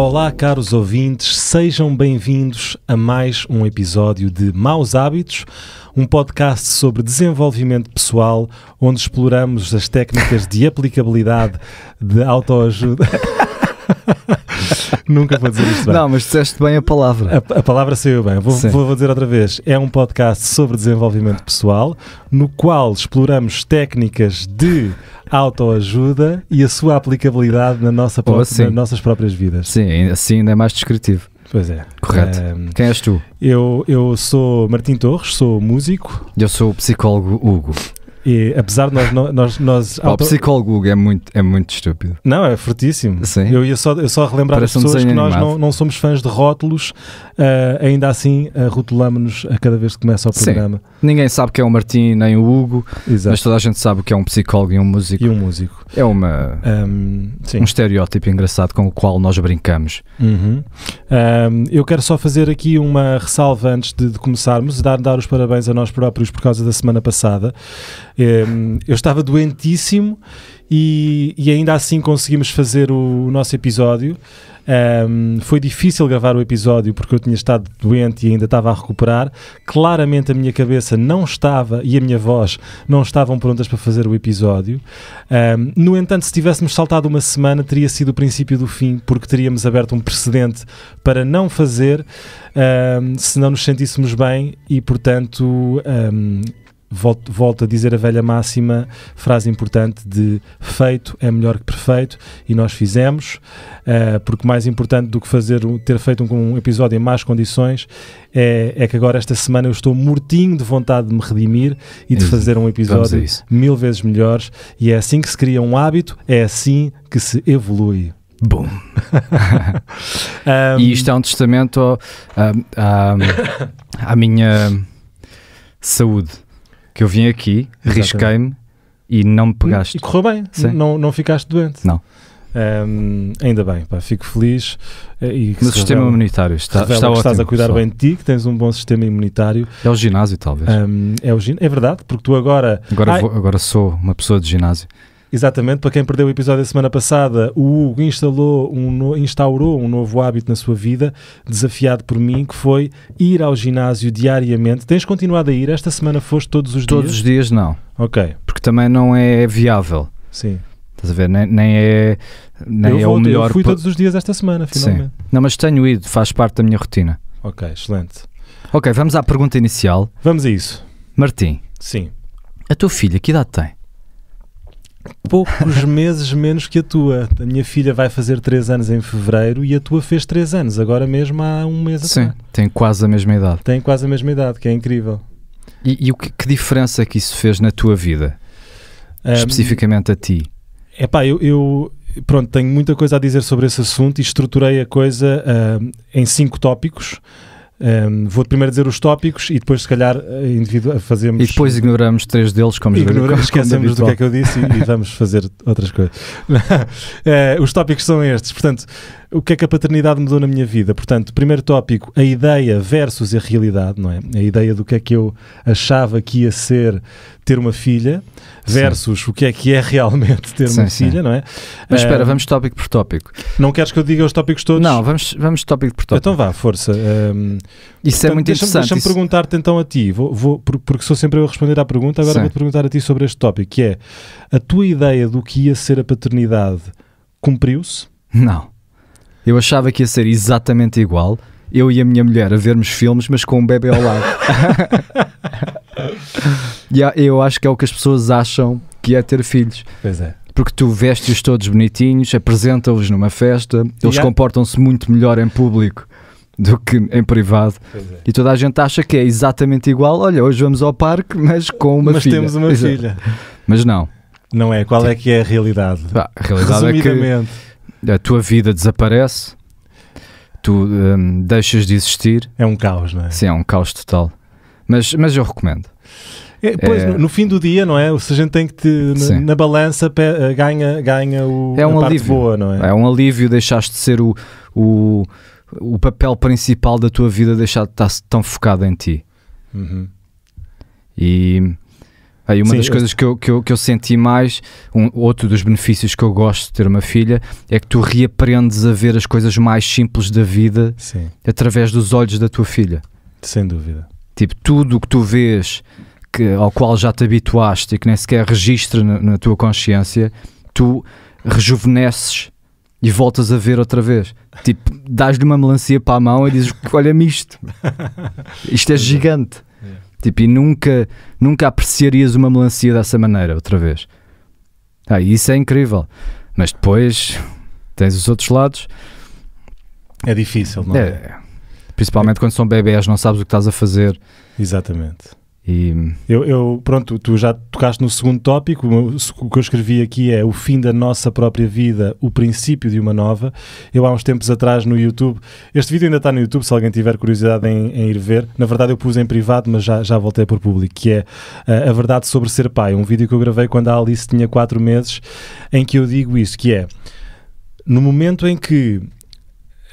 Olá, caros ouvintes, sejam bem-vindos a mais um episódio de Maus Hábitos, um podcast sobre desenvolvimento pessoal, onde exploramos as técnicas de aplicabilidade de autoajuda. Nunca vou dizer isto bem. Não, mas disseste bem a palavra. A, a palavra saiu bem. Vou, vou, vou, dizer outra vez. É um podcast sobre desenvolvimento pessoal, no qual exploramos técnicas de autoajuda e a sua aplicabilidade na nossa própria, nas nossas próprias vidas. Sim, assim ainda é mais descritivo. Pois é. Correto. Um, Quem és tu? Eu, eu sou Martim Torres, sou músico. Eu sou o psicólogo Hugo. E apesar de nós. nós, nós o auto... psicólogo é muito, é muito estúpido. Não, é fortíssimo. Sim. Eu ia só, eu só relembrar Parece as pessoas um que nós não, não, somos fãs de rótulos, uh, ainda assim uh, rotulamos-nos a cada vez que começa o programa. Sim. Ninguém sabe que é o Martim nem o Hugo, Exato. mas toda a gente sabe que é um psicólogo e um músico. E um músico. É uma, um, um estereótipo engraçado com o qual nós brincamos. Uhum. Um, eu quero só fazer aqui uma ressalva antes de, de começarmos, dar, dar os parabéns a nós próprios por causa da semana passada. Ehm, eu estava doentíssimo e, e ainda assim conseguimos fazer o, o nosso episódio. Um, ehm, foi difícil gravar o episódio porque eu tinha estado doente e ainda estava a recuperar. Claramente a minha cabeça não estava e a minha voz não estavam prontas para fazer o episódio. Um, ehm, no entanto, se tivéssemos saltado uma semana, teria sido o princípio do fim, porque teríamos aberto um precedente para não fazer um, se não nos sentíssemos bem e, portanto, volto, volto a dizer a velha máxima, frase importante de feito é melhor que perfeito e nós fizemos, uh, porque mais importante do que fazer ter feito um, um episódio em más condições é, é, que agora esta semana eu estou mortinho de vontade de me redimir e de uhum. fazer um episódio mil vezes melhores e é assim que se cria um hábito, é assim que se evolui. Bom. um, e isto é um testamento à, à minha saúde que eu vim aqui, risquei-me e não me pegaste. E correu bem, Sim. Não, não ficaste doente. Não. Um, ainda bem, pá, fico feliz. Eh, e que sistema revela, imunitário está, está que ótimo, estás a cuidar pessoal. bem de ti, que tens um bom sistema imunitário. É o ginásio, talvez. Um, é, o, é verdade, porque tu agora. Agora, ai, vou, agora sou uma pessoa de ginásio. Exatamente, para quem perdeu o episódio da semana passada, o Hugo instalou um, instaurou um novo hábito na sua vida, desafiado por mim, que foi ir ao ginásio diariamente. Tens continuado a ir? Esta semana foste todos os todos dias? Todos os dias não. Ok. Porque também não é viável. Sim. Estás a ver? Nem, nem é, nem eu é vou, o melhor. Eu fui todos os dias esta semana, finalmente. Sim. Não, mas tenho ido, faz parte da minha rotina. Ok, excelente. Ok, vamos à pergunta inicial. Vamos a isso. Martim. Sim. A tua filha, que idade tem? poucos meses menos que a tua. A minha filha vai fazer 3 anos em fevereiro e a tua fez 3 anos, agora mesmo há um mês Sim, atrás. tem quase a mesma idade. Tem quase a mesma idade, que é incrível. E, e o que, que, diferença que isso fez na tua vida? Um, especificamente a ti? É pá, eu, eu pronto, tenho muita coisa a dizer sobre esse assunto e estruturei a coisa uh, em cinco tópicos. Um, vou primeiro dizer os tópicos e depois, se calhar, eh, eh, fazemos. E depois ignoramos três deles, como ignoramos, esquecemos do que é que eu disse e, e vamos fazer outras coisas. uh, os tópicos são estes. Portanto, o que é que a paternidade mudou na minha vida? Portanto, primeiro tópico, a ideia versus a realidade, não é? A ideia do que é que eu achava que ia ser ter uma filha versus sim. o que é que é realmente ter sim, uma sim. filha, não é? Mas espera, vamos tópico por tópico. Não queres que eu diga os tópicos todos? Não, vamos, vamos tópico por tópico. Então vá, força. Uh, isso é portanto, é muito deixa interessante. Deixa-me perguntar-te então a ti, vou, vou, porque sou sempre eu a responder à pergunta, agora vou-te perguntar a ti sobre este tópico, que é, a tua ideia do que ia ser a paternidade cumpriu-se? Não. Eu achava que ia ser exatamente igual, eu e a minha mulher a vermos filmes, mas com um bebê ao lado. e eu acho que é o que as pessoas acham que é ter filhos. Pois é. Porque tu vestes todos bonitinhos, apresenta-os numa festa, eles comportam-se muito melhor em público do que em privado. É. E toda a gente acha que é exatamente igual. Olha, hoje vamos ao parque, mas com uma mas filha. Mas temos uma Exato. É. filha. Mas não. Não é. Qual Sim. é que é a realidade? Ah, a realidade é que a tua vida desaparece, tu um, deixas de existir. É um caos, não é? Sim, é um caos total. Mas, mas eu recomendo. É, pois, é... no, fim do dia, não é? O sargento tem que te, na, na, balança pe, eh, ganha, ganha o, é um a alívio. boa, não é? É um alívio, deixaste de ser o, o, o papel principal da tua vida, deixar de estar tão focado em ti. Uhum. E e uma Sim, das coisas que eu, que, eu, que eu senti mais, um, outro dos benefícios que eu gosto de ter uma filha, é que tu reaprendes a ver as coisas mais simples da vida Sim. através dos olhos da tua filha. Sem dúvida. Tipo, tudo o que tu vês que, ao qual já te habituaste e que nem sequer registra na, na tua consciência, tu rejuvenesces e voltas a ver outra vez. Tipo, dás-lhe uma melancia para a mão e dizes: Olha-me isto, isto é, é. gigante. Tipo, e nunca, nunca apreciarias uma melancia dessa maneira outra vez. Ah, isso é incrível. Mas depois tens os outros lados. É difícil, não é? é. Principalmente quando são bebés, não sabes o que estás a fazer. Exatamente. E... Eu, eu, pronto, tu já tocaste no segundo tópico. O que eu escrevi aqui é o fim da nossa própria vida, o princípio de uma nova. Eu, há uns tempos atrás, no YouTube, este vídeo ainda está no YouTube. Se alguém tiver curiosidade em, em ir ver, na verdade eu pus em privado, mas já, já voltei por público. Que é uh, A Verdade sobre Ser Pai, um vídeo que eu gravei quando a Alice tinha 4 meses. Em que eu digo isso: que é no momento em que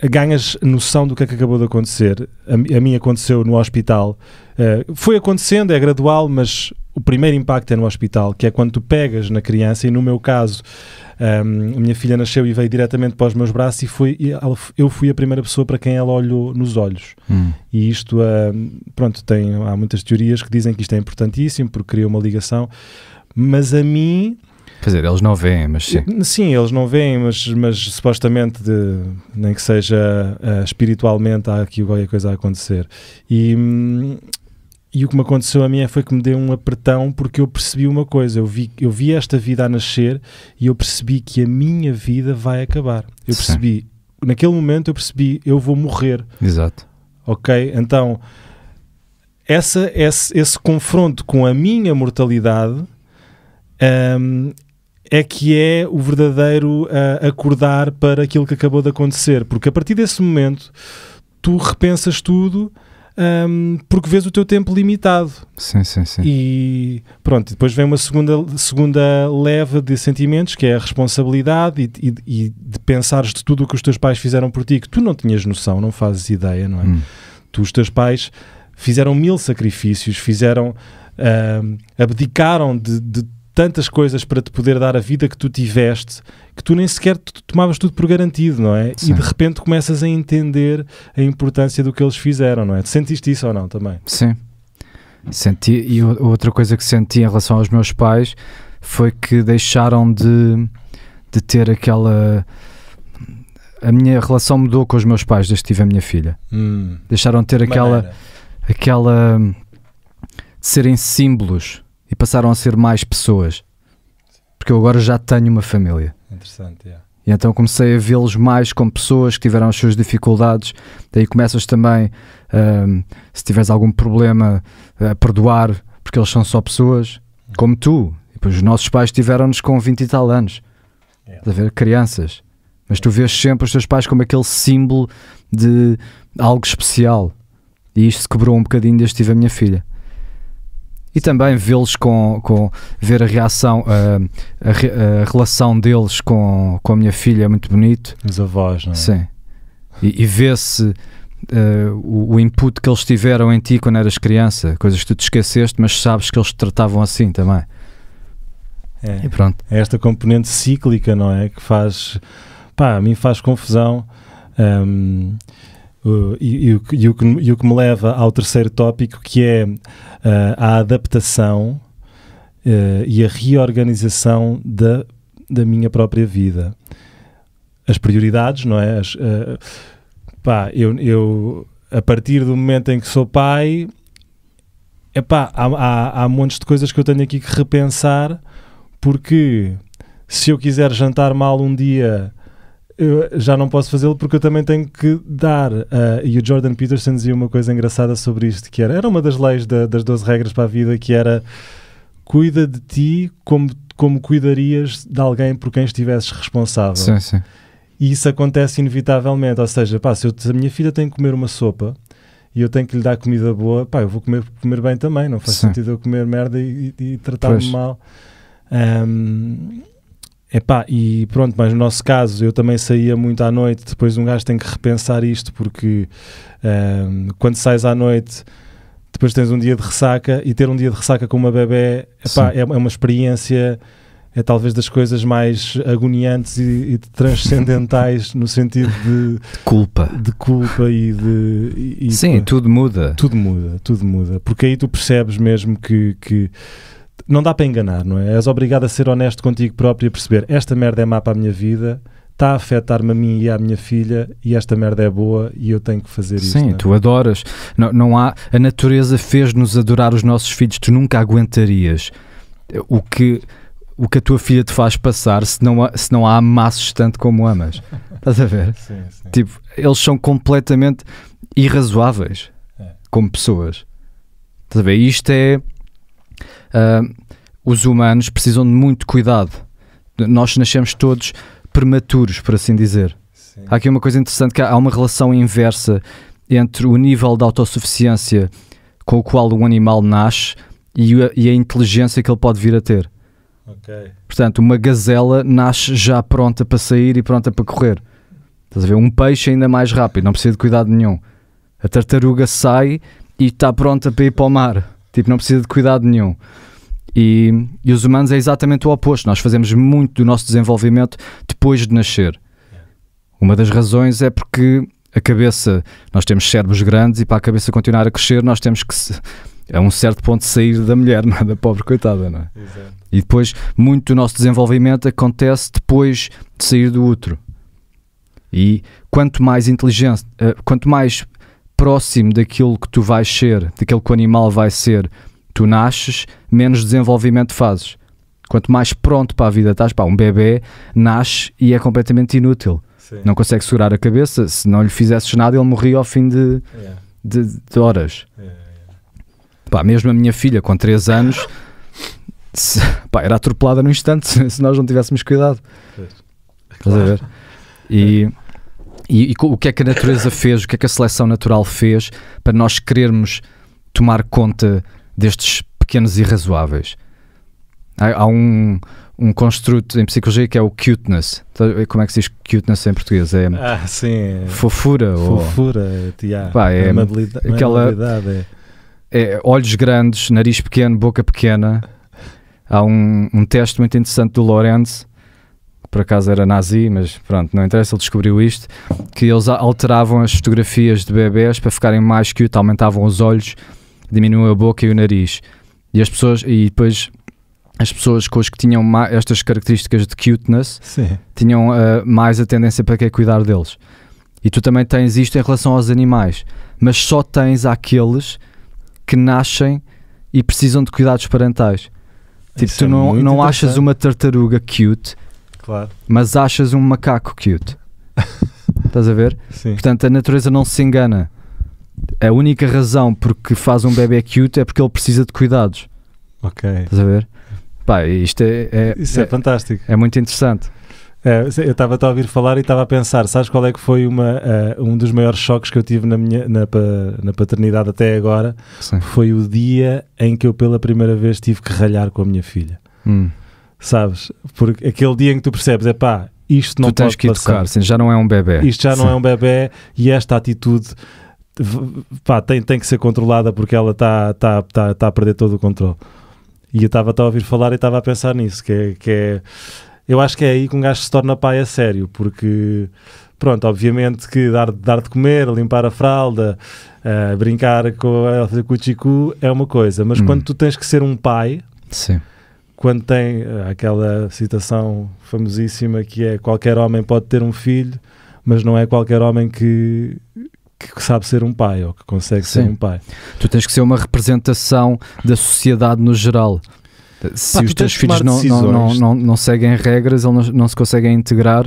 ganhas noção do que é que acabou de acontecer. A, a mim aconteceu no hospital. Uh, foi acontecendo, é gradual, mas o primeiro impacto é no hospital, que é quando tu pegas na criança, e no meu caso, um, ehm, a minha filha nasceu e veio diretamente para os meus braços e fui e ela, eu fui a primeira pessoa para quem ela olhou nos olhos. Hum. E isto, uh, pronto, tem, há muitas teorias que dizem que isto é importantíssimo porque cria uma ligação, mas a mim Quer dizer, eles não veem, mas sim. Sim, eles não veem, mas, mas supostamente, de, nem que seja uh, espiritualmente, há aqui qualquer coisa a acontecer. E, e o que me aconteceu a mim é, foi que me deu um apertão porque eu percebi uma coisa. Eu vi, eu vi esta vida a nascer e eu percebi que a minha vida vai acabar. Eu percebi, naquele momento, eu percebi, eu vou morrer. Exato. Ok? Então, essa, esse, esse confronto com a minha mortalidade. Um, ehm, é que é o verdadeiro uh, acordar para aquilo que acabou de acontecer. Porque a partir desse momento tu repensas tudo. Um, porque vês o teu tempo limitado. Sim, sim, sim. E pronto, depois vem uma segunda, segunda leva de sentimentos que é a responsabilidade e, e, e de pensares de tudo o que os teus pais fizeram por ti, que tu não tinhas noção, não fazes ideia, não é? Hum. Tu, os teus pais, fizeram mil sacrifícios, fizeram. Uh, abdicaram de, de tantas coisas para te poder dar a vida que tu tiveste que tu nem sequer tomavas tudo por garantido, não é? Sim. E de repente começas a entender a importância do que eles fizeram, não é? sentiste isso ou não também? Sim. Senti, e outra coisa que senti em relação aos meus pais foi que deixaram de, de ter aquela. A minha relação mudou com os meus pais desde que tive a minha filha. Hum. Deixaram de ter aquela. Maneira. aquela. de serem símbolos e passaram a ser mais pessoas. Porque eu agora já tenho uma família. Interessante, yeah. E então comecei a vê-los mais como pessoas que tiveram as suas dificuldades. Daí começas também, hum, se tiveres algum problema, a perdoar, porque eles são só pessoas, como tu. E depois os nossos pais tiveram-nos com 20 e tal anos. Estás a ver? Crianças. Mas tu vês sempre os teus pais como aquele símbolo de algo especial. E isto se quebrou um bocadinho desde que tive a minha filha e também vê-los com, com ver a reação a, a, a, relação deles com, com a minha filha é muito bonito os avós não é? sim e, e vê-se Uh, o, o, input que eles tiveram em ti quando eras criança, coisas que tu te esqueceste, mas sabes que eles te tratavam assim também. É, e pronto. É esta componente cíclica, não é? Que faz. pá, a mim faz confusão. Um, eh, e, e, o que, e, o que, e, o que, me leva ao terceiro tópico, que é uh, a adaptação uh, e a reorganização da, da minha própria vida. As prioridades, não é? As, pá, eu, eu, a partir do momento em que sou pai, epá, há, há, há montes de coisas que eu tenho aqui que repensar, porque se eu quiser jantar mal um dia eu já não posso fazê-lo porque eu também tenho que dar. Uh, e o Jordan Peterson dizia uma coisa engraçada sobre isto, que era, era uma das leis da, das 12 regras para a vida, que era cuida de ti como, como cuidarias de alguém por quem estivesses responsável. Sim, sim. E isso acontece inevitavelmente, ou seja, pá, se, eu, se a minha filha tem que comer uma sopa, e eu tenho que lhe dar comida boa, pá, eu vou comer, comer bem também, não faz Sim. sentido eu comer merda e, e, e tratar-me mal. Um, Epá, e pronto, mas no nosso caso eu também saía muito à noite, depois um gajo tem que repensar isto, porque um, quando sais à noite, depois tens um dia de ressaca, e ter um dia de ressaca com uma bebê epá, é, é, uma experiência, é talvez das coisas mais agoniantes e, e transcendentais no sentido de, de, culpa. De culpa e de... E, Sim, tudo muda. Tudo muda, tudo muda, porque aí tu percebes mesmo que, que não dá para enganar, não é? És obrigado a ser honesto contigo próprio e a perceber esta merda é má para a minha vida, está a afetar-me a mim e à minha filha e esta merda é boa e eu tenho que fazer Sim, isto. Sim, é? tu adoras. Não, não há, a natureza fez-nos adorar os nossos filhos, tu nunca aguentarias o que o que a tua filha te faz passar se não a, se não a amasses tanto como amas. Estás a ver? Sim, sim. Tipo, eles são completamente irrazoáveis é. como pessoas. Estás a ver? Isto é uh, os humanos precisam de muito cuidado. Nós nascemos todos prematuros, por assim dizer. Sim. Há aqui uma coisa interessante que há uma relação inversa entre o nível de autossuficiência com o qual um animal nasce e a, e a inteligência que ele pode vir a ter. Okay. Portanto, uma gazela nasce já pronta para sair e pronta para correr. Estás a ver? Um peixe ainda mais rápido, não precisa de cuidado nenhum. A tartaruga sai e está pronta para ir para o mar. Tipo, não precisa de cuidado nenhum. E, e os humanos é exatamente o oposto. Nós fazemos muito do nosso desenvolvimento depois de nascer. Uma das razões é porque a cabeça, nós temos cérebros grandes e para a cabeça continuar a crescer, nós temos que, a um certo ponto, sair da mulher, não é? da pobre coitada, não é? Exato. E depois, muito do nosso desenvolvimento acontece depois de sair do útero. E quanto mais inteligente, eh, quanto mais próximo daquilo que tu vais ser, daquilo que o animal vai ser, tu nasces, menos desenvolvimento fazes. Quanto mais pronto para a vida estás, pá, um bebê nasce e é completamente inútil. Sim. Não consegue segurar a cabeça, se não lhe fizesses nada, ele morria ao fim de, yeah. de, de, horas. Yeah, yeah. Pá, mesmo a minha filha, com 3 anos, se, pá, era atropelada no instante se, nós não tivéssemos cuidado. Claro. Estás a ver? E. É. E, e, o que é que a natureza fez, o que é que a seleção natural fez para nós querermos tomar conta destes pequenos irrazoáveis? Há, há um, um construto em psicologia que é o cuteness. Tá, como é que se diz cuteness em português? É ah, sim. Fofura. É fofura, ou... é amabilidade, aquela, é. é, olhos grandes, nariz pequeno, boca pequena. Há um, um teste muito interessante do Lorenz por acaso era nazi, mas pronto, não interessa, ele descobriu isto, que eles alteravam as fotografias de bebês para ficarem mais cute, aumentavam os olhos, diminuíam a boca e o nariz. E as pessoas, e depois as pessoas com as que tinham estas características de cuteness Sim. tinham uh, mais a tendência para querer cuidar deles. E tu também tens isto em relação aos animais, mas só tens aqueles que nascem e precisam de cuidados parentais. Tipo, Isso tu é não, não achas uma tartaruga cute Claro. Mas achas um macaco cute. Estás a ver? Sim. Portanto, a natureza não se engana. A única razão porque faz um bebê cute é porque ele precisa de cuidados. Ok. Estás a ver? Pá, isto é, é Isso é, é, fantástico. É muito interessante. É, eu estava a ouvir falar e estava a pensar, sabes qual é que foi uma, uh, um dos maiores choques que eu tive na, minha, na, na paternidade até agora? Sim. Foi o dia em que eu pela primeira vez tive que ralhar com a minha filha. Hum sabes? Porque aquele dia em que tu percebes, é pá, isto não tu tens que passar. educar, sim, já não é um bebê. Isto já sim. não é um bebê e esta atitude pá, tem, tem que ser controlada porque ela está tá, tá, tá a perder todo o controle. E eu estava a ouvir falar e estava a pensar nisso, que é, que é, Eu acho que é aí que um gajo se torna pai a sério, porque... Pronto, obviamente que dar, dar de comer, limpar a fralda, uh, brincar com o fazer cuchicu é uma coisa, mas hum. quando tu tens que ser um pai, Sim quando tem eh, aquela citação famosíssima que é qualquer homem pode ter um filho, mas não é qualquer homem que, que sabe ser um pai ou que consegue Sim. ser um pai. Tu tens que ser uma representação da sociedade no geral. Eh, se Pá, os teus filhos não, não, não, não, seguem regras, eles não, se conseguem integrar,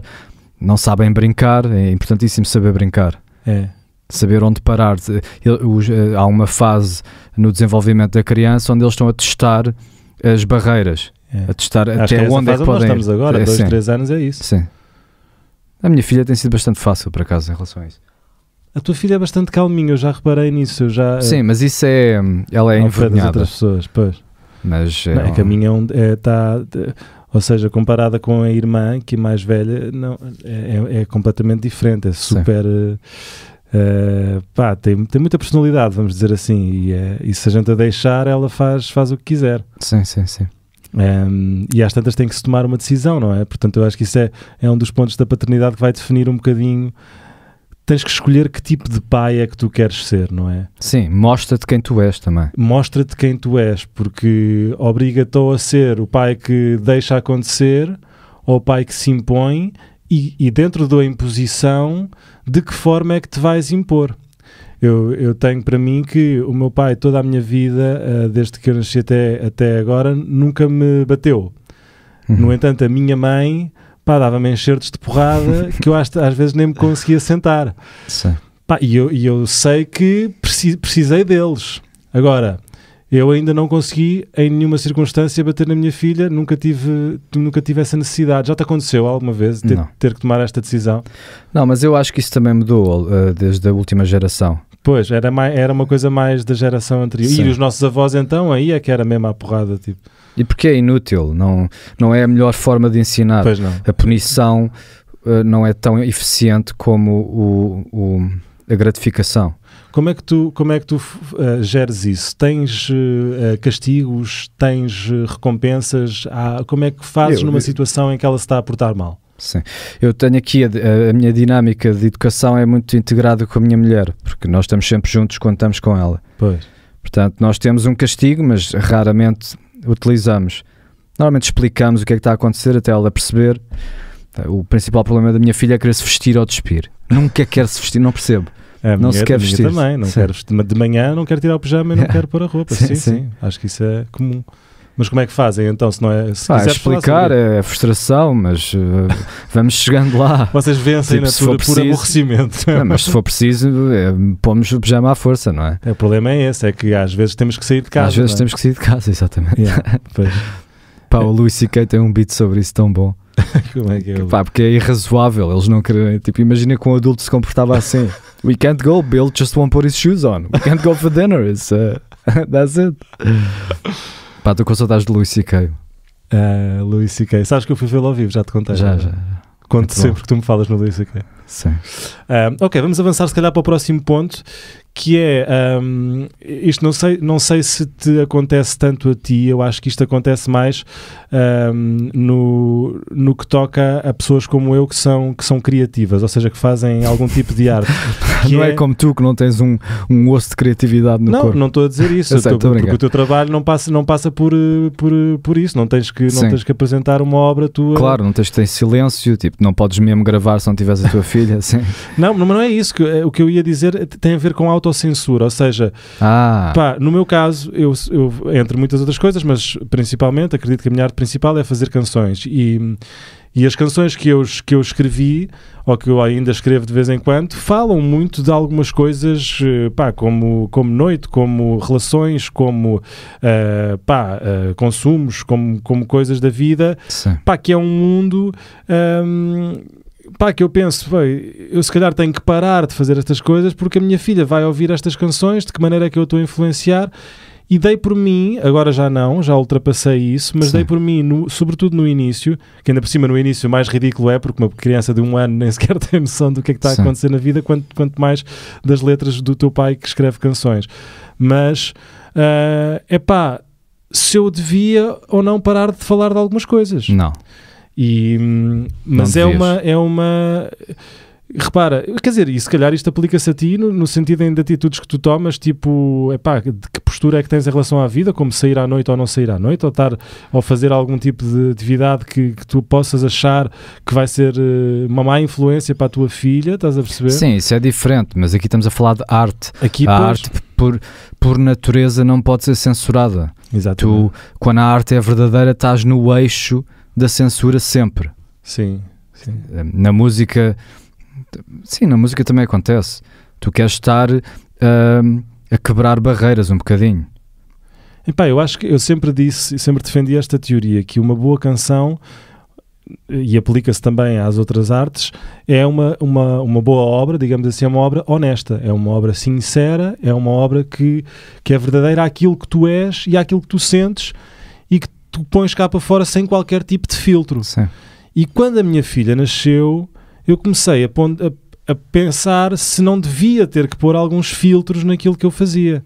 não sabem brincar, é importantíssimo saber brincar. É. Saber onde parar. Eh, há uma fase no desenvolvimento da criança onde eles estão a testar as barreiras, é. a testar Acho até que é onde é que podem. Nós estamos agora, é, dois, sim. três anos é isso. Sim. A minha filha tem sido bastante fácil, por acaso, em relação a isso. A tua filha é bastante calminha, eu já reparei nisso. Eu já, eh, Sim, mas isso é. Ela é envergonhada. outras pessoas, pois. Mas. É não, eh, um... A caminha é, eh, tá, ou seja, comparada com a irmã, que é mais velha, não, é, é, é completamente diferente. É super. Sim Uh, pá, tem, tem muita personalidade, vamos dizer assim, e, eh, e, se a gente a deixar, ela faz, faz o que quiser. Sim, sim, sim. Um, ehm, e às tantas tem que se tomar uma decisão, não é? Portanto, eu acho que isso é, é um dos pontos da paternidade que vai definir um bocadinho. Tens que escolher que tipo de pai é que tu queres ser, não é? Sim, mostra-te quem tu és também. Mostra-te quem tu és, porque obriga-te a ser o pai que deixa acontecer ou o pai que se impõe e, e, dentro da imposição, de que forma é que te vais impor? Eu, eu tenho para mim que o meu pai, toda a minha vida, uh, desde que eu nasci até, até agora, nunca me bateu. Uhum. No entanto, a minha mãe pá, dava-me enxertos de porrada que eu às, às vezes nem me conseguia sentar. Sim. Pá, e, eu, e eu sei que precisei deles. Agora, eu ainda não consegui, em nenhuma circunstância, bater na minha filha, nunca tive, nunca tive essa necessidade. Já te aconteceu alguma vez ter, ter que tomar esta decisão? Não, mas eu acho que isso também mudou uh, desde a última geração. Pois, era, mais, era uma coisa mais da geração anterior. Sim. E os nossos avós, então, aí é que era mesmo a porrada, tipo... E porque é inútil, não, não é a melhor forma de ensinar. Pois não. A punição uh, não é tão eficiente como o, o a gratificação. Como é que tu, como é que tu uh, geres isso? Tens uh, castigos? Tens uh, recompensas? Há, como é que fazes eu, numa eu... situação em que ela se está a portar mal? Sim. Eu tenho aqui a, a, minha dinâmica de educação é muito integrada com a minha mulher, porque nós estamos sempre juntos quando estamos com ela. Pois. Portanto, nós temos um castigo, mas raramente utilizamos. Normalmente explicamos o que é que está a acontecer até ela perceber. O principal problema da minha filha é querer se vestir ou despir. Nunca quer se vestir, não percebo. A não se quer vestir. também, não sim. quero vestir. De manhã não quero tirar o pijama e não quero pôr a roupa. Sim, sim, sim. Acho que isso é comum. Mas como é que fazem então? Se não é se ah, explicar, é frustração, mas uh, vamos chegando lá. Vocês vencem tipo, na se for preciso, por aborrecimento. mas se for preciso, é, pomos o pijama à força, não é? é? O problema é esse, é que às vezes temos que sair de casa. Às vezes é? temos que sair de casa, exatamente. Yeah, Pá, o Luís Siquei tem um beat sobre isso tão bom. Como é que é? pá, porque é irrazoável eles não querem. Tipo, imagina que um adulto se comportava assim: We can't go, Bill just won't put his shoes on. We can't go for dinner. It's, uh, that's it. pá, tu com saudades de Louis C.K. Uh, ah, Louis C.K. Sabes que eu fui vê-lo ao vivo, já te contei. Já, é? já. Conto sempre bom. que tu me falas no Louis C.K. Sim. Uh, ok, vamos avançar se calhar para o próximo ponto que é um, isto não sei, não sei se te acontece tanto a ti, eu acho que isto acontece mais um, no, no que toca a pessoas como eu que são, que são criativas, ou seja, que fazem algum tipo de arte. não é... é, como tu que não tens um, um osso de criatividade no não, corpo. Não, não estou a dizer isso, sei, tô, porque o teu trabalho não passa, não passa por, eh, por, eh, por isso, não tens, que, não tens que apresentar uma obra tua. Claro, não tens que ter silêncio, tipo, não podes mesmo gravar se não tiveres a tua filha. Assim. Não, não é isso, que, eh, o que eu ia dizer tem a ver com a autocensura, ou seja, ah. pá, no meu caso, eu, eu, entre muitas outras coisas, mas principalmente, acredito que a minha arte principal é fazer canções e, e as canções que eu, que eu escrevi, ou que eu ainda escrevo de vez em quando, falam muito de algumas coisas, eh, pá, como, como noite, como relações, como uh, pá, uh, consumos, como, como coisas da vida, Sim. pá, que é um mundo... Um, ehm, pá, que eu penso, bem, eu se calhar tenho que parar de fazer estas coisas porque a minha filha vai ouvir estas canções, de que maneira é que eu estou a influenciar. E dei por mim, agora já não, já ultrapassei isso, mas Sim. dei por mim, no, sobretudo no início, que ainda por cima no início o mais ridículo é, porque uma criança de um ano nem sequer tem noção do que é que está Sim. a acontecer na vida, quanto, quanto mais das letras do teu pai que escreve canções. Mas, é uh, eh, pá, se eu devia ou não parar de falar de algumas coisas. Não. E, hum, mas é uma, é uma. Repara, quer dizer, e se calhar isto aplica-se a ti no, no sentido de atitudes que tu tomas, tipo, epá, de que postura é que tens em relação à vida, como sair à noite ou não sair à noite, ou estar ou fazer algum tipo de atividade que, que tu possas achar que vai ser eh, uma má influência para a tua filha, estás a perceber? Sim, isso é diferente, mas aqui estamos a falar de arte. Aqui, a pois... arte, por, por natureza, não pode ser censurada. Exatamente. Tu, quando a arte é verdadeira, estás no eixo da censura sempre. Sim, sim. Eh, na música, sim, na música também acontece. Tu queres estar uh, a quebrar barreiras um bocadinho. eu acho que eu sempre disse, sempre defendi esta teoria que uma boa canção eh, e aplica-se também às outras artes, é uma, uma, uma boa obra, digamos assim, é uma obra honesta, é uma obra sincera, é uma obra que, que é verdadeira àquilo que tu és e àquilo que tu sentes tu pões cá para fora sem qualquer tipo de filtro. Sim. E quando a minha filha nasceu, eu comecei a, a, a, pensar se não devia ter que pôr alguns filtros naquilo que eu fazia.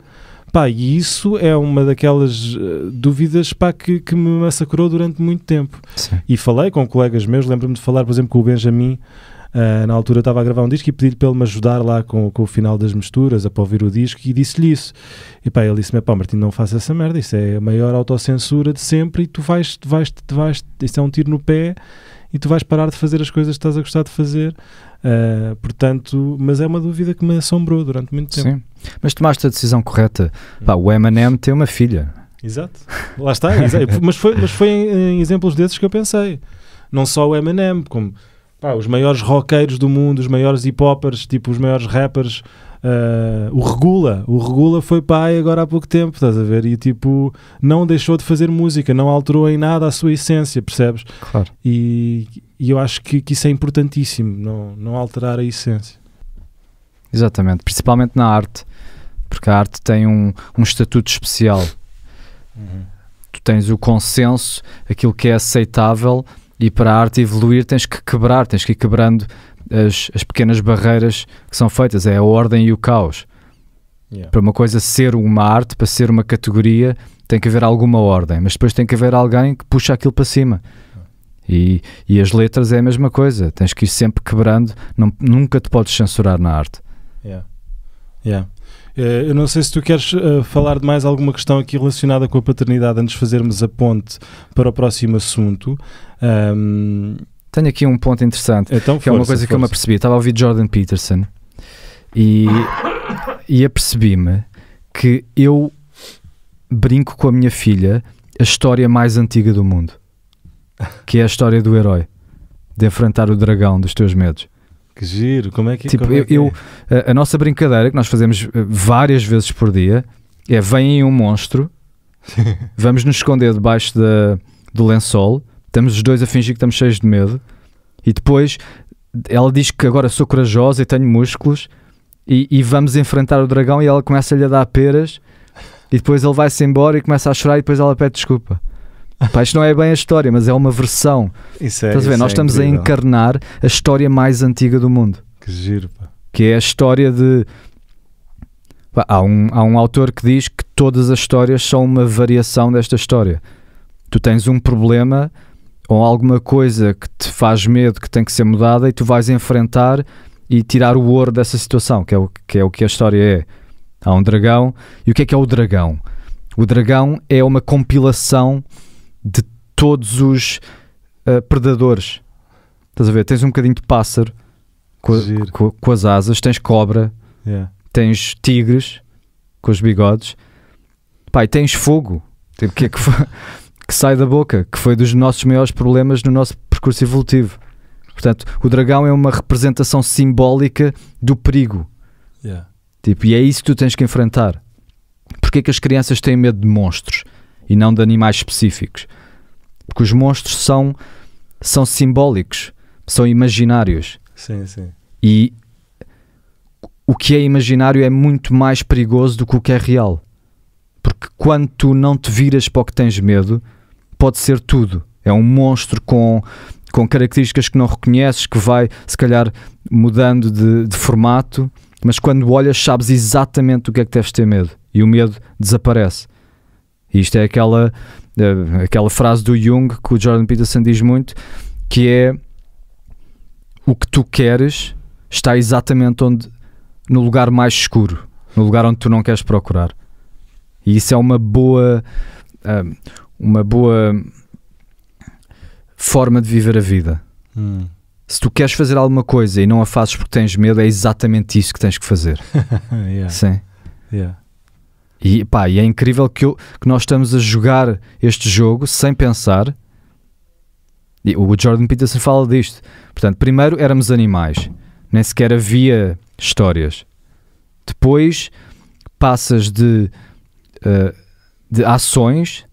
Pá, e isso é uma daquelas eh, dúvidas pá, que, que, me massacrou durante muito tempo. Sim. E falei com colegas meus, lembro-me de falar, por exemplo, com o Benjamin, Uh, na altura estava a gravar um disco e pedi-lhe para ele me ajudar lá com, com o final das misturas, a para ouvir o disco, e disse-lhe isso. E pá, ele disse-me: pá, Martim, não faça essa merda, isso é a maior autocensura de sempre e tu vais, tu vais, tu vais, isso é um tiro no pé e tu vais parar de fazer as coisas que estás a gostar de fazer. Uh, portanto, mas é uma dúvida que me assombrou durante muito tempo. Sim, mas tomaste a decisão correta. Hum. Pá, o Eminem tem uma filha. Exato, lá está. mas foi, mas foi em, em exemplos desses que eu pensei. Não só o Eminem, como pá, os maiores roqueiros do mundo, os maiores hip-hoppers, tipo os maiores rappers. Uh, o Regula, o Regula foi pai agora há pouco tempo, estás a ver? E tipo, não deixou de fazer música, não alterou em nada a sua essência, percebes? Claro. E, e eu acho que, que, isso é importantíssimo, não, não alterar a essência. Exatamente, principalmente na arte, porque a arte tem um, um estatuto especial. Uhum. Tu tens o consenso, aquilo que é aceitável e para a arte evoluir tens que quebrar, tens que ir quebrando as, as pequenas barreiras que são feitas, é a ordem e o caos. Yeah. Para uma coisa ser uma arte, para ser uma categoria, tem que haver alguma ordem, mas depois tem que haver alguém que puxa aquilo para cima. E, e as letras é a mesma coisa, tens que ir sempre quebrando, não, nunca te podes censurar na arte. Yeah. Yeah. Eh, eu não sei se tu queres eh, falar de mais alguma questão aqui relacionada com a paternidade antes de fazermos a ponte para o próximo assunto. Um... Tenho aqui um ponto interessante, então, que força, é uma coisa força. que eu me apercebi. Estava a ouvir Jordan Peterson e, e apercebi-me que eu brinco com a minha filha a história mais antiga do mundo, que é a história do herói, de enfrentar o dragão dos teus medos. Que giro, como é que tipo, é? Que... Eu, é? a, a, nossa brincadeira que nós fazemos eh, várias vezes por dia é: vem um monstro, vamos nos esconder debaixo da, do lençol, estamos os dois a fingir que estamos cheios de medo e depois ela diz que agora sou corajosa e tenho músculos e, e vamos enfrentar o dragão e ela começa-lhe a dar peras e depois ele vai-se embora e começa a chorar e depois ela pede desculpa. Isto não é bem a história, mas é uma versão. Isso é, Estás a ver? Nós é estamos incrível. a encarnar a história mais antiga do mundo. Que giro, pá. Que é a história de. Pá, há, um, há um autor que diz que todas as histórias são uma variação desta história. Tu tens um problema ou alguma coisa que te faz medo, que tem que ser mudada, e tu vais enfrentar e tirar o ouro dessa situação, que é o que, é o que a história é. Há um dragão. E o que é que é o dragão? O dragão é uma compilação de todos os uh, predadores. Estás a ver? Tens um bocadinho de pássaro com, a, com, com as asas, tens cobra, yeah. tens tigres com os bigodes, pai, tens fogo. Tipo, que é que foi? que sai da boca, que foi dos nossos maiores problemas no nosso percurso evolutivo. Portanto, o dragão é uma representação simbólica do perigo. Yeah. Tipo, e é isso que tu tens que enfrentar. Porquê é que as crianças têm medo de monstros? e não de animais específicos. Porque os monstros são, são simbólicos, são imaginários. Sim, sim. E o que é imaginário é muito mais perigoso do que o que é real. Porque quando tu não te viras para o que tens medo, pode ser tudo. É um monstro com, com características que não reconheces, que vai, se calhar, mudando de, de formato, mas quando olhas, sabes exatamente do que é que deves ter medo. E o medo desaparece isto é aquela, eh, aquela frase do Jung que o Jordan Peterson diz muito, que é o que tu queres está exatamente onde no lugar mais escuro, no lugar onde tu não queres procurar. E isso é uma boa eh, uma boa forma de viver a vida. Hum. Se tu queres fazer alguma coisa e não a fazes porque tens medo, é exatamente isso que tens que fazer. yeah. Sim. Yeah. E, pá, e é incrível que, eu, que nós estamos a jogar este jogo sem pensar. E o Jordan Peterson fala disto. Portanto, primeiro éramos animais, nem sequer havia histórias. Depois passas de, uh, de ações,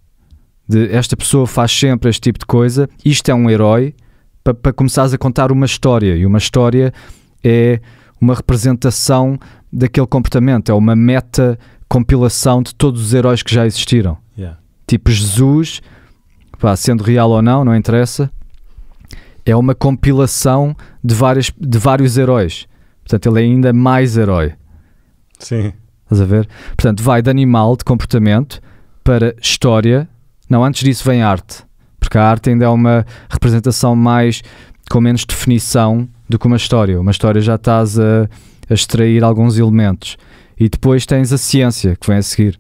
de esta pessoa faz sempre este tipo de coisa, isto é um herói, para pa começares a contar uma história. E uma história é uma representação daquele comportamento, é uma meta compilação de todos os heróis que já existiram. Yeah. Tipo, Jesus, pá, sendo real ou não, não interessa, é uma compilação de, várias, de vários heróis. Portanto, ele é ainda mais herói. Sim. Estás a ver? Portanto, vai de animal, de comportamento, para história. Não, antes disso vem arte. Porque a arte ainda é uma representação mais com menos definição do que uma história. Uma história já estás a, a extrair alguns elementos e depois tens a ciência que vem a seguir.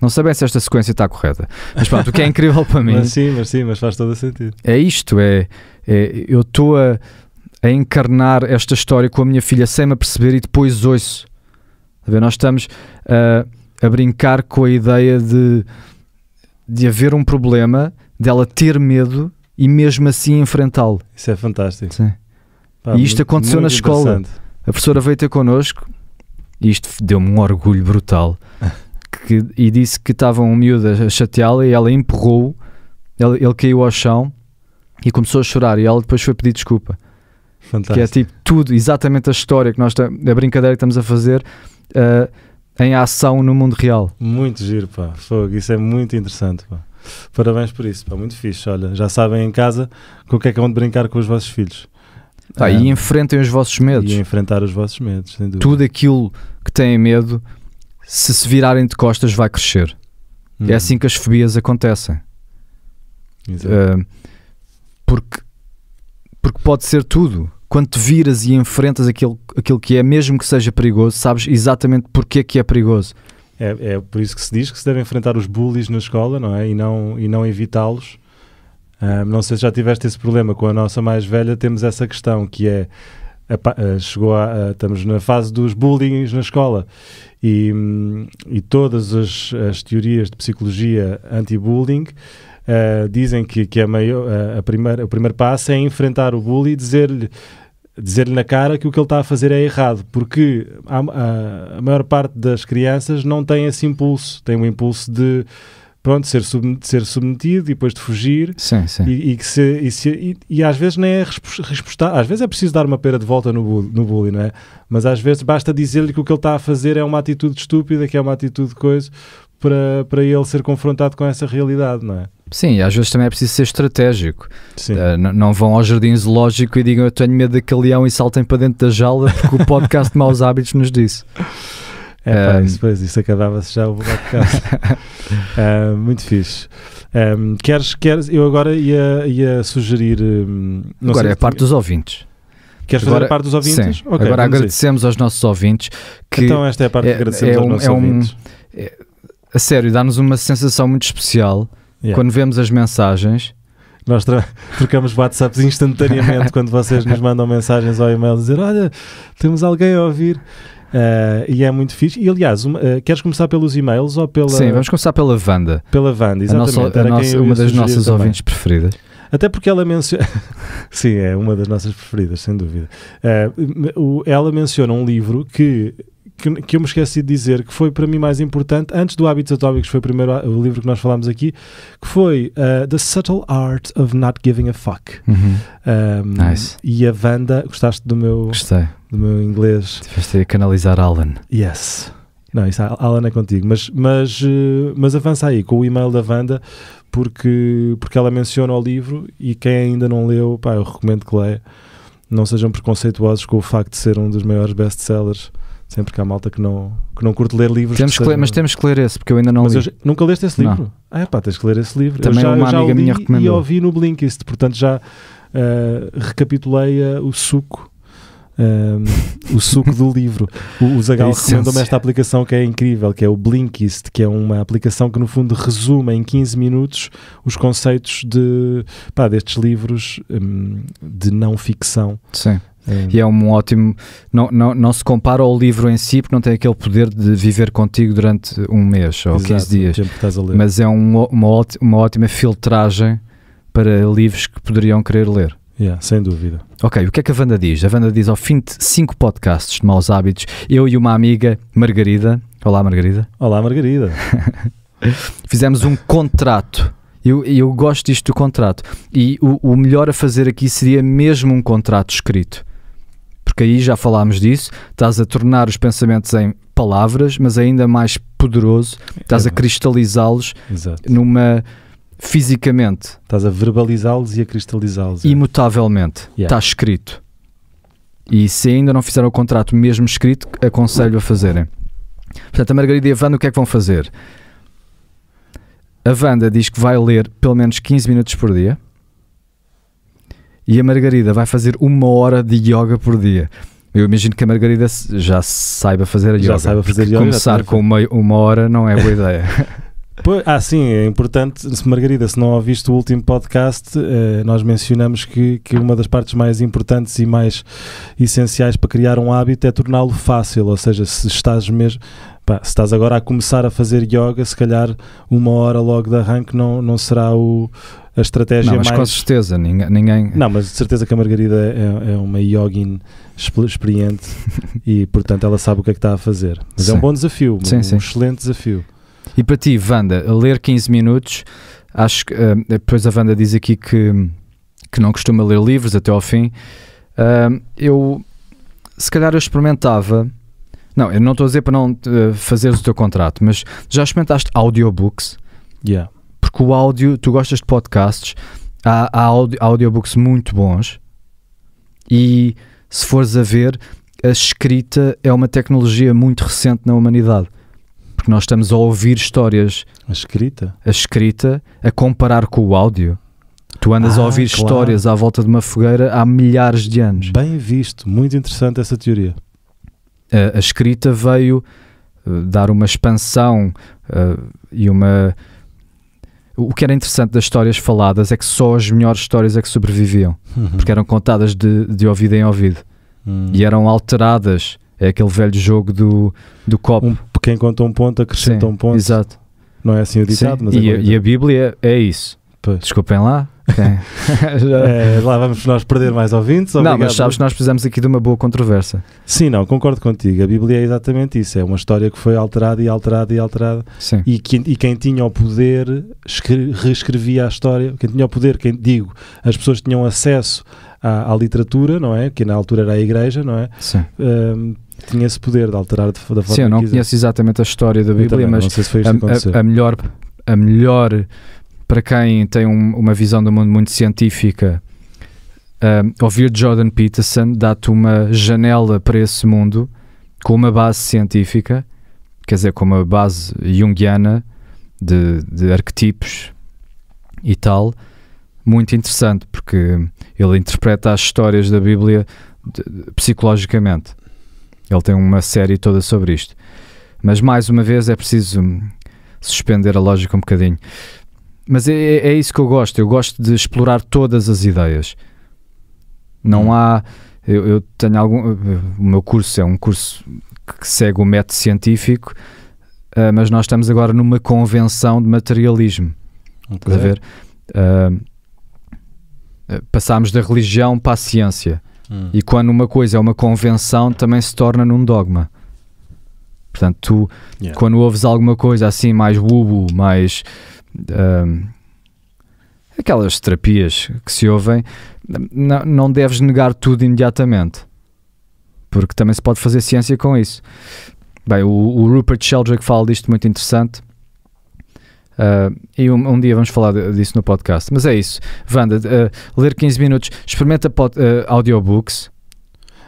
Não sabem se esta sequência está correta. Mas pronto, o que é incrível para mim. Mas sim, mas sim, mas faz todo sentido. É isto, é, é eu estou a, a, encarnar esta história com a minha filha sem me perceber e depois ouço. A ver, nós estamos a, a brincar com a ideia de, de haver um problema, dela ter medo e mesmo assim enfrentá-lo. Isso é fantástico. Sim. Pá, e isto muito, aconteceu muito na escola. A professora veio ter connosco isto deu-me um orgulho brutal. Que, e disse que estava um miúdo a chateá-la e ela empurrou-o, ele, ele caiu ao chão e começou a chorar. E ela depois foi pedir desculpa. Fantástico. Que é tipo tudo, exatamente a história que nós a brincadeira que estamos a fazer uh, em ação no mundo real. Muito giro, pá. Fogo, isso é muito interessante, pá. Parabéns por isso, pá. Muito fixe. Olha, já sabem em casa com o que é que vão de brincar com os vossos filhos. Pá, e é. enfrentem os vossos medos. E enfrentar os vossos medos, sem dúvida. Tudo aquilo que têm medo, se se virarem de costas, vai crescer. Hum. É uhum. assim que as fobias acontecem. Uh, porque, porque pode ser tudo. Quando te viras e enfrentas aquilo, aquilo que é, mesmo que seja perigoso, sabes exatamente porque é que é perigoso. É, é por isso que se diz que se deve enfrentar os bullies na escola, não é? E não, e não evitá-los um, não sei se já tiveste esse problema com a nossa mais velha, temos essa questão que é eh, chegou a, a, eh, estamos na fase dos bullying na escola e, hum, e todas as, as, teorias de psicologia anti-bullying uh, dizem que, que é a maior, a, a primeira, o primeiro passo é enfrentar o bullying e dizer-lhe dizer-lhe na cara que o que ele está a fazer é errado, porque a, a, a maior parte das crianças não tem esse impulso, tem um impulso de pronto, ser, sub, ser submetido e depois de fugir. Sim, sim. E, e, que se, e, se, e, e às vezes nem é respostar, às vezes é preciso dar uma pera de volta no, no bullying, não é? Mas às vezes basta dizer-lhe que o que ele está a fazer é uma atitude estúpida, que é uma atitude de coisa, para, para ele ser confrontado com essa realidade, não é? Sim, às vezes também é preciso ser estratégico. Uh, não vão ao jardim zoológico e digam eu tenho medo daquele leão e saltem para dentro da jaula, porque o podcast de Maus Hábitos nos disse. É, pá, isso, pois, isso acabava-se já o podcast. uh, muito fixe. Um, queres, queres, eu agora ia, ia sugerir. Hum, agora sei, é a parte dos ouvintes. Queres fazer a parte dos ouvintes? Sim. Okay, agora agradecemos aí. aos nossos ouvintes. Que então, esta é a parte é, que agradecemos é um, aos nossos é um, ouvintes. É, a sério, dá-nos uma sensação muito especial yeah. quando vemos as mensagens. Nós trocamos WhatsApps instantaneamente quando vocês nos mandam mensagens ao e-mail dizer: Olha, temos alguém a ouvir. Uh, e é muito fixe. E aliás, uma, uh, queres começar pelos e-mails ou pela. Sim, vamos começar pela Wanda. Pela Wanda, exatamente. A nossa, a nossa, uma das nossas também. ouvintes preferidas. Até porque ela menciona. Sim, é uma das nossas preferidas, sem dúvida. Uh, ela menciona um livro que que, que, eu me esqueci de dizer, que foi para mim mais importante, antes do Hábitos Atómicos, foi o primeiro o livro que nós falámos aqui, que foi uh, The Subtle Art of Not Giving a Fuck. Uhum. Um, ehm, nice. E a Wanda, gostaste do meu. Gostei do meu inglês. Tiveste a canalizar Alan. Yes. Não, isso Alan é contigo. Mas, mas, eh, mas avança aí com o e-mail da Wanda, porque, porque ela menciona o livro e quem ainda não leu, pá, eu recomendo que leia. Não sejam preconceituosos com o facto de ser um dos maiores best-sellers. Sempre que há malta que não, que não curte ler livros. Temos que ler, mas temos que ler esse, porque eu ainda não mas li. Já, nunca leste esse livro? Não. Ah, é pá, tens que ler esse livro. Também eu é já, uma eu já amiga li minha recomendou. E ouvi no Blinkist, portanto já uh, recapitulei uh, o suco um, o suco do livro. O, o Zagal é recomendou-me esta aplicação que é incrível, que é o Blinkist, que é uma aplicação que no fundo resume em 15 minutos os conceitos de, pá, destes livros um, de não ficção. Sim. É. E é um ótimo. Não, não, não se compara ao livro em si, porque não tem aquele poder de viver contigo durante um mês ou Exato, 15 dias. Mas é um, uma, ótima, uma ótima filtragem para livros que poderiam querer ler. Yeah, sem dúvida. Ok, o que é que a Wanda diz? A Wanda diz ao fim de cinco podcasts de maus hábitos, eu e uma amiga, Margarida. Olá, Margarida. Olá, Margarida. Fizemos um contrato. Eu, eu gosto disto do contrato. E o, o melhor a fazer aqui seria mesmo um contrato escrito. Porque aí já falámos disso, estás a tornar os pensamentos em palavras, mas ainda mais poderoso, estás a é. cristalizá-los numa fisicamente. Estás a verbalizá-los e a cristalizá-los. É? Imutavelmente. Yeah. Está escrito. E se ainda não fizeram o contrato mesmo escrito, aconselho a fazerem. Portanto, a Margarida e a Wanda o que é que vão fazer? A Wanda diz que vai ler pelo menos 15 minutos por dia. E a Margarida vai fazer uma hora de yoga por dia. Eu imagino que a Margarida já saiba fazer a yoga. Já saiba fazer yoga. Começar com uma, uma hora não é boa ideia. Pois, ah, sim, é importante. Margarida, se não ouviste o último podcast, eh, nós mencionamos que, que uma das partes mais importantes e mais essenciais para criar um hábito é torná-lo fácil. Ou seja, se estás mesmo. Pá, se estás agora a começar a fazer yoga, se calhar uma hora logo de arranque não, não será o, a estratégia não, mas mais. com certeza, ninguém, ninguém. Não, mas de certeza que a Margarida é, é uma yogin experiente e, portanto, ela sabe o que é que está a fazer. Mas sim. é um bom desafio, sim, um sim. excelente desafio. E para ti, Wanda, ler 15 minutos, acho que uh, depois a Wanda diz aqui que, que não costuma ler livros até ao fim. Uh, eu se calhar eu experimentava. Não, eu não estou a dizer para não uh, fazeres o teu contrato, mas já experimentaste audiobooks? Yeah. Porque o áudio, tu gostas de podcasts, há, há audi audiobooks muito bons e se fores a ver, a escrita é uma tecnologia muito recente na humanidade porque nós estamos a ouvir histórias. A escrita. A escrita, a comparar com o áudio. Tu andas ah, a ouvir claro. histórias à volta de uma fogueira há milhares de anos. Bem visto, muito interessante essa teoria. A, a escrita veio uh, dar uma expansão uh, e uma. O que era interessante das histórias faladas é que só as melhores histórias é que sobreviviam, uhum. porque eram contadas de, de ouvido em ouvido uhum. e eram alteradas. É aquele velho jogo do, do copo. Um quem conta um ponto acrescenta Sim, um ponto. Exato. Não é assim o ditado, mas é e, a, e a Bíblia é isso. Pois. Desculpem lá. é, lá vamos nós perder mais ouvintes. Obrigado. Não, mas sabes que nós precisamos aqui de uma boa controvérsia. Sim, não, concordo contigo. A Bíblia é exatamente isso. É uma história que foi alterada e alterada e alterada. Sim. E, quem e quem tinha o poder reescrevia a história. Quem tinha o poder, quem digo, as pessoas tinham acesso à, à literatura, não é? Que na altura era a igreja, não é? Sim. Um, ehm, tinha esse poder de alterar da forma Sim, eu não conheço exatamente a história da Bíblia, mas se foi a, a, a, melhor, a melhor para quem tem um, uma visão do mundo muito científica, um, ouvir Jordan Peterson dá-te uma janela para esse mundo com uma base científica, quer dizer, com uma base junguiana de, de arquetipos e tal, muito interessante, porque ele interpreta as histórias da Bíblia de, de, psicologicamente. Ele tem uma série toda sobre isto. Mas mais uma vez é preciso suspender a lógica um bocadinho. Mas é, é, é isso que eu gosto. Eu gosto de explorar todas as ideias. Não hum. há. Eu, eu, tenho algum. O meu curso é um curso que segue o método científico, uh, mas nós estamos agora numa convenção de materialismo. Okay. Estás a ver? Uh, passámos da religião para a ciência. Hum. E quando uma coisa é uma convenção, também se torna num dogma. Portanto, tu, yeah. quando ouves alguma coisa assim mais bubu, mais. Uh, aquelas terapias que se ouvem, não, não deves negar tudo imediatamente. Porque também se pode fazer ciência com isso. Bem, o, o Rupert Sheldrake fala disto muito interessante. Uh, e um, um, dia vamos falar disso no podcast. Mas é isso. Wanda, uh, ler 15 minutos, experimenta pod, uh, audiobooks.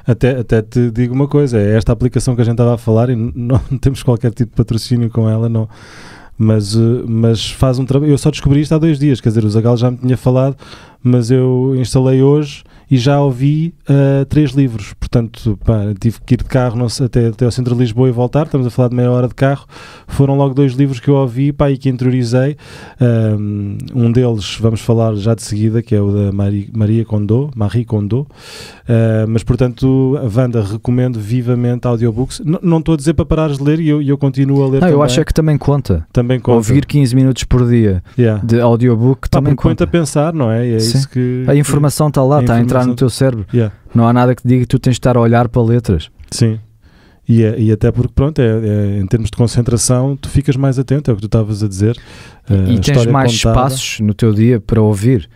Até, até te digo uma coisa: é esta aplicação que a gente estava a falar, e não, temos qualquer tipo de patrocínio com ela, não mas, mas faz um trabalho. Eu só descobri isto há dois dias, quer dizer, o Zagal já me tinha falado, mas eu instalei hoje e já ouvi uh, três livros. Portanto, pá, tive que ir de carro sei, até, até ao centro de Lisboa e voltar. Estamos a falar de meia hora de carro. Foram logo dois livros que eu ouvi pá, e que interiorizei. Um, ehm, um deles vamos falar já de seguida, que é o da Marie, Maria Condô, Marie Condô. Uh, mas, portanto, Wanda, recomendo vivamente audiobooks. N não estou a dizer para parares de ler e eu, eu continuo a ler. Não, eu acho é que também conta. Também conta. Ouvir 15 minutos por dia yeah. de audiobook pá, também conta. a pensar, não é? é isso que, a informação está lá, está a entrar no teu cérebro. Yeah. Não há nada que diga que tu tens de estar a olhar para letras. Sim. E, é, e até porque, pronto, é, é, em termos de concentração, tu ficas mais atento, é o que tu estavas a dizer. E, eh, tens mais contada. espaços no teu dia para ouvir.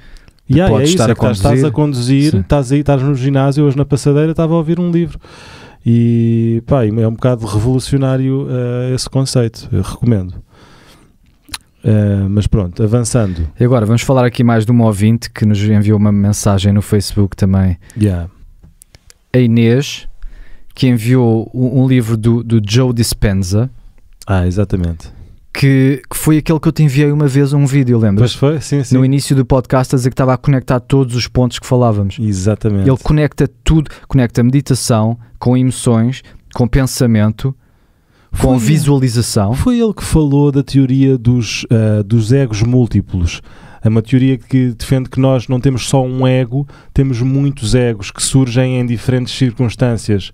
E yeah, é podes é estar a conduzir. Estás a conduzir, Sim. estás aí, estás no ginásio, hoje na passadeira, estava a ouvir um livro. E pá, é um bocado revolucionário uh, esse conceito, eu recomendo. Uh, mas pronto, avançando. E agora vamos falar aqui mais de uma ouvinte que nos enviou uma mensagem no Facebook também. Yeah. A Inês, que enviou um, um livro do, do Joe Dispenza. Ah, exatamente. Que, que, foi aquele que eu te enviei uma vez um vídeo, lembras? Pois foi, sim, sim. No início do podcast a dizer que estava a conectar todos os pontos que falávamos. Exatamente. Ele conecta tudo, conecta meditação com emoções, com pensamento com foi, visualização. Foi ele que falou da teoria dos, uh, dos egos múltiplos. É uma teoria que defende que nós não temos só um ego, temos muitos egos que surgem em diferentes circunstâncias.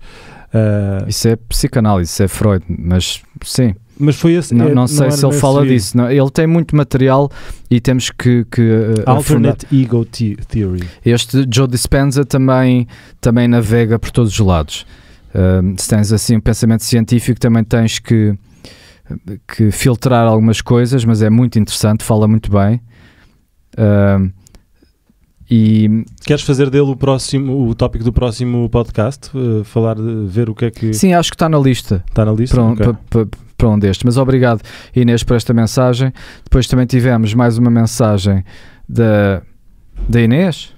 Uh... Isso é psicanálise, isso é Freud, mas sim. Mas foi esse. Não, é, não é, sei não se ele fala disso. Não, ele tem muito material e temos que. que uh, Alternate afundar. Ego Theory. Este Joe Dispenza também, também navega por todos os lados. Uh, se tens assim um pensamento científico, também tens que, que filtrar algumas coisas, mas é muito interessante, fala muito bem. Uh, e Queres fazer dele o próximo, o tópico do próximo podcast? Uh, falar, ver o que é que. Sim, acho que está na lista. Está na lista. Para um, okay. para um destes. Mas obrigado, Inês, por esta mensagem. Depois também tivemos mais uma mensagem da, da Inês.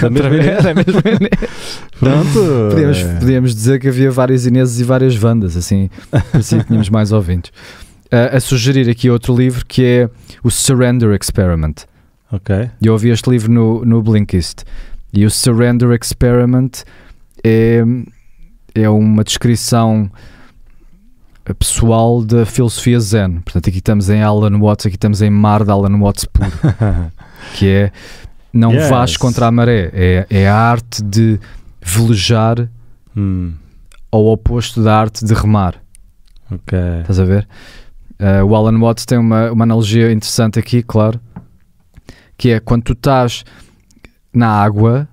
Da mesma Inês. Da mesma Inês. Pronto. Podíamos, é. podíamos dizer que havia várias Ineses e várias Vandas, assim, assim tínhamos mais ouvintes. Uh, a sugerir aqui outro livro que é o Surrender Experiment. Ok. Eu ouvi este livro no, no Blinkist. E o Surrender Experiment é, é uma descrição pessoal da filosofia zen. Portanto, aqui estamos em Alan Watts, aqui estamos em mar de Alan Watts puro, que é não yes. vais contra a maré. É, é a arte de velejar hum. ao oposto da arte de remar. Ok. Estás a ver? Uh, o Alan Watts tem uma, uma analogia interessante aqui, claro, que é quando tu estás na água,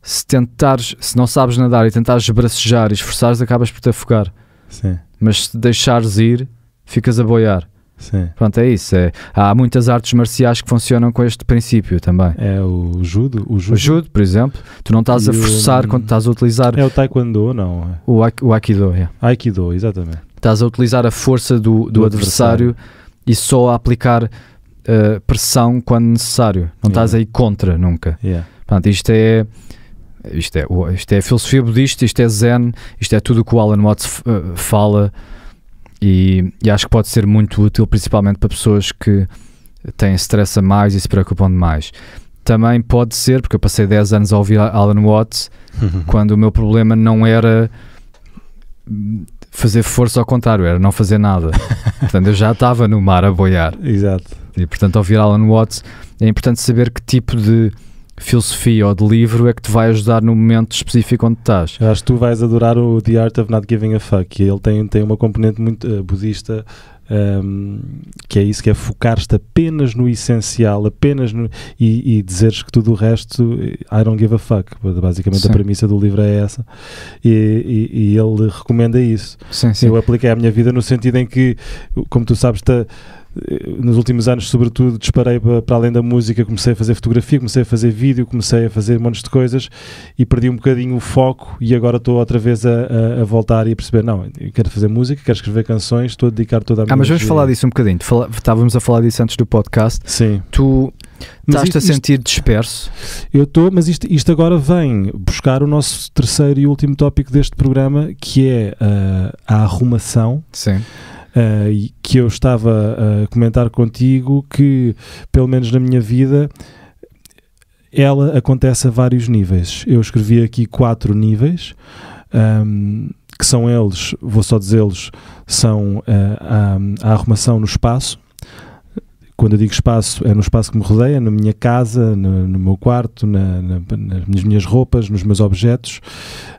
se tentares, se não sabes nadar e tentares bracejar e esforçares, acabas por te afogar. Sim. Mas se deixares ir, ficas a boiar. Sim. Pronto, é isso. É, há muitas artes marciais que funcionam com este princípio também. É o judo, o judo, o judo por exemplo. Tu não estás e a forçar o, quando estás a utilizar. É o taekwondo, não? É? O, o aikido, é. Aikido, exatamente. Estás a utilizar a força do, do, do adversário, adversário, e só a aplicar uh, pressão quando necessário. Não estás a aí contra nunca. Yeah. Portanto, isto é. Isto é, isto é filosofia budista, isto é zen, isto é tudo o que o Alan Watts eh, fala e, e, acho que pode ser muito útil, principalmente para pessoas que têm stress a mais e se preocupam demais. Também pode ser, porque eu passei 10 anos a ouvir Alan Watts, uhum. quando o meu problema não era fazer força ao contrário, era não fazer nada. portanto, eu já estava no mar a boiar. Exato. E portanto, ouvir Alan Watts é importante saber que tipo de filosofia ou de livro é que te vai ajudar no momento específico onde estás. acho que tu vais adorar o The Art of Not Giving a Fuck, ele tem, tem uma componente muito uh, budista. Um, ehm, que é isso, que é focar-te apenas no essencial, apenas no, e, e dizeres que tudo o resto eh, I don't give a fuck, basicamente sim. a premissa do livro é essa e, e, e ele recomenda isso sim, sim. eu apliquei à minha vida no sentido em que como tu sabes, te, nos últimos anos, sobretudo, disparei para além da música, comecei a fazer fotografia, comecei a fazer vídeo, comecei a fazer um monte de coisas e perdi um bocadinho o foco e agora estou outra vez a, a, voltar e a perceber, não, quero fazer música, quero escrever canções, estou a dedicar toda a minha Ah, mas vamos falar disso um bocadinho. Fala, estávamos a falar disso antes do podcast. Sim. Tu estás-te a sentir isto, disperso? Eu estou, mas isto, isto agora vem buscar o nosso terceiro e último tópico deste programa, que é uh, a arrumação. Sim uh, que eu estava a comentar contigo, que pelo menos na minha vida ela acontece a vários níveis. Eu escrevi aqui quatro níveis, um, ehm, que são eles, vou só dizê-los, são uh, a, a arrumação no espaço, quando eu digo espaço, é no espaço que me rodeia, na minha casa, no, no meu quarto, na, na, nas minhas roupas, nos meus objetos,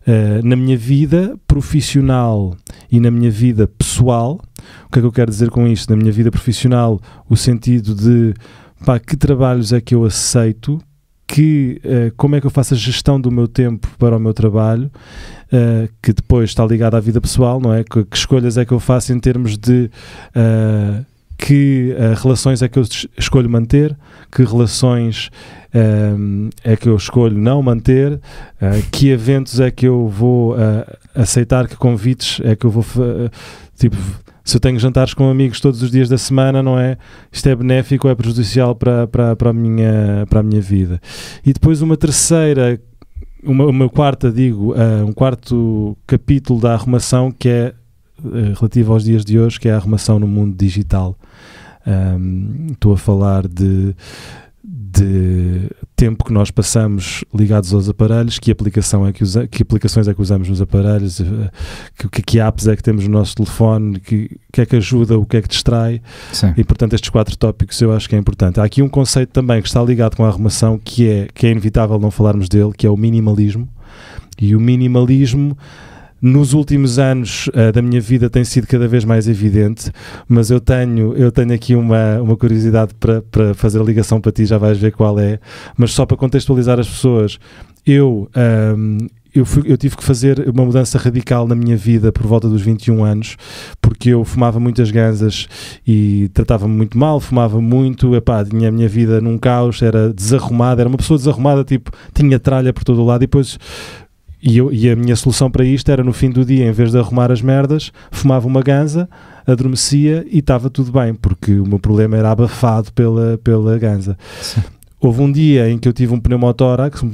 uh, na minha vida profissional e na minha vida pessoal, o que é que eu quero dizer com isto? Na minha vida profissional, o sentido de pá, que trabalhos é que eu aceito, que, uh, como é que eu faço a gestão do meu tempo para o meu trabalho, uh, que depois está ligado à vida pessoal, não é? Que, que escolhas é que eu faço em termos de uh, que relações é que eu escolho manter, que relações é que eu escolho não manter, que eventos é que eu vou aceitar, que convites é que eu vou tipo se eu tenho jantares com amigos todos os dias da semana, não é? Isto é benéfico ou é prejudicial para, para, para, a, minha, para a minha vida? E depois uma terceira, uma, uma quarta, digo, uh, um quarto capítulo da arrumação que é uh, relativo aos dias de hoje, que é a arrumação no mundo digital. Um, estou a falar de de tempo que nós passamos ligados aos aparelhos, que aplicação é que, usa, que aplicações é que usamos nos aparelhos, eh, que, que, é que apps é que temos no nosso telefone, que, que é que ajuda, o que é que distrai. Sim. E portanto estes quatro tópicos eu acho que é importante. Há aqui um conceito também que está ligado com a arrumação que é que é inevitável não falarmos dele, que é o minimalismo. E o minimalismo nos últimos anos uh, da minha vida tem sido cada vez mais evidente, mas eu tenho, eu tenho aqui uma, uma curiosidade para, para fazer a ligação para ti, já vais ver qual é, mas só para contextualizar as pessoas, eu. Um, eu, fui, eu, tive que fazer uma mudança radical na minha vida por volta dos 21 anos, porque eu fumava muitas ganzas e tratava-me muito mal, fumava muito, epá, tinha a minha vida num caos, era desarrumada, era uma pessoa desarrumada, tipo, tinha tralha por todo o lado e depois e, eu, e a minha solução para isto era no fim do dia, em vez de arrumar as merdas, fumava uma ganza, adormecia e estava tudo bem, porque o meu problema era abafado pela, pela ganza. Sim. Houve um dia em que eu tive um pneumotórax, um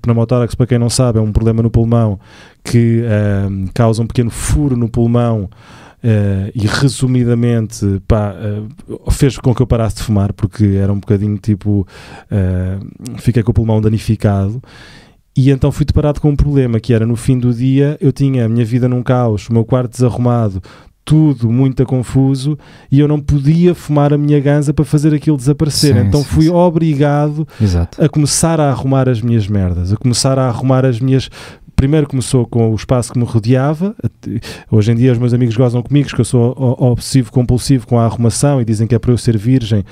pneumotórax para quem não sabe é um problema no pulmão que ehm, causa um pequeno furo no pulmão uh, e resumidamente pá, uh, fez com que eu parasse de fumar porque era um bocadinho tipo, uh, fiquei com o pulmão danificado e então fui deparado com um problema, que era no fim do dia eu tinha a minha vida num caos, o meu quarto desarrumado, tudo muito confuso e eu não podia fumar a minha ganza para fazer aquilo desaparecer. Sim, então sim, fui sim. obrigado Exato. a começar a arrumar as minhas merdas, a começar a arrumar as minhas primeiro começou com o espaço que me rodeava. Hoje em dia os meus amigos gozam comigo que eu sou obsessivo compulsivo com a arrumação e dizem que é para eu ser virgem.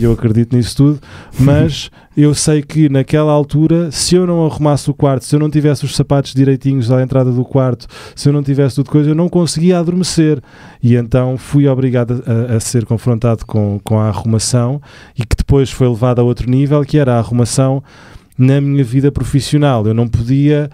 Eu acredito nisso tudo, mas eu sei que naquela altura, se eu não arrumasse o quarto, se eu não tivesse os sapatos direitinhos à entrada do quarto, se eu não tivesse tudo coisa, eu não conseguia adormecer. E então fui obrigado a, a ser confrontado com, com a arrumação e que depois foi levado a outro nível, que era a arrumação na minha vida profissional. Eu não podia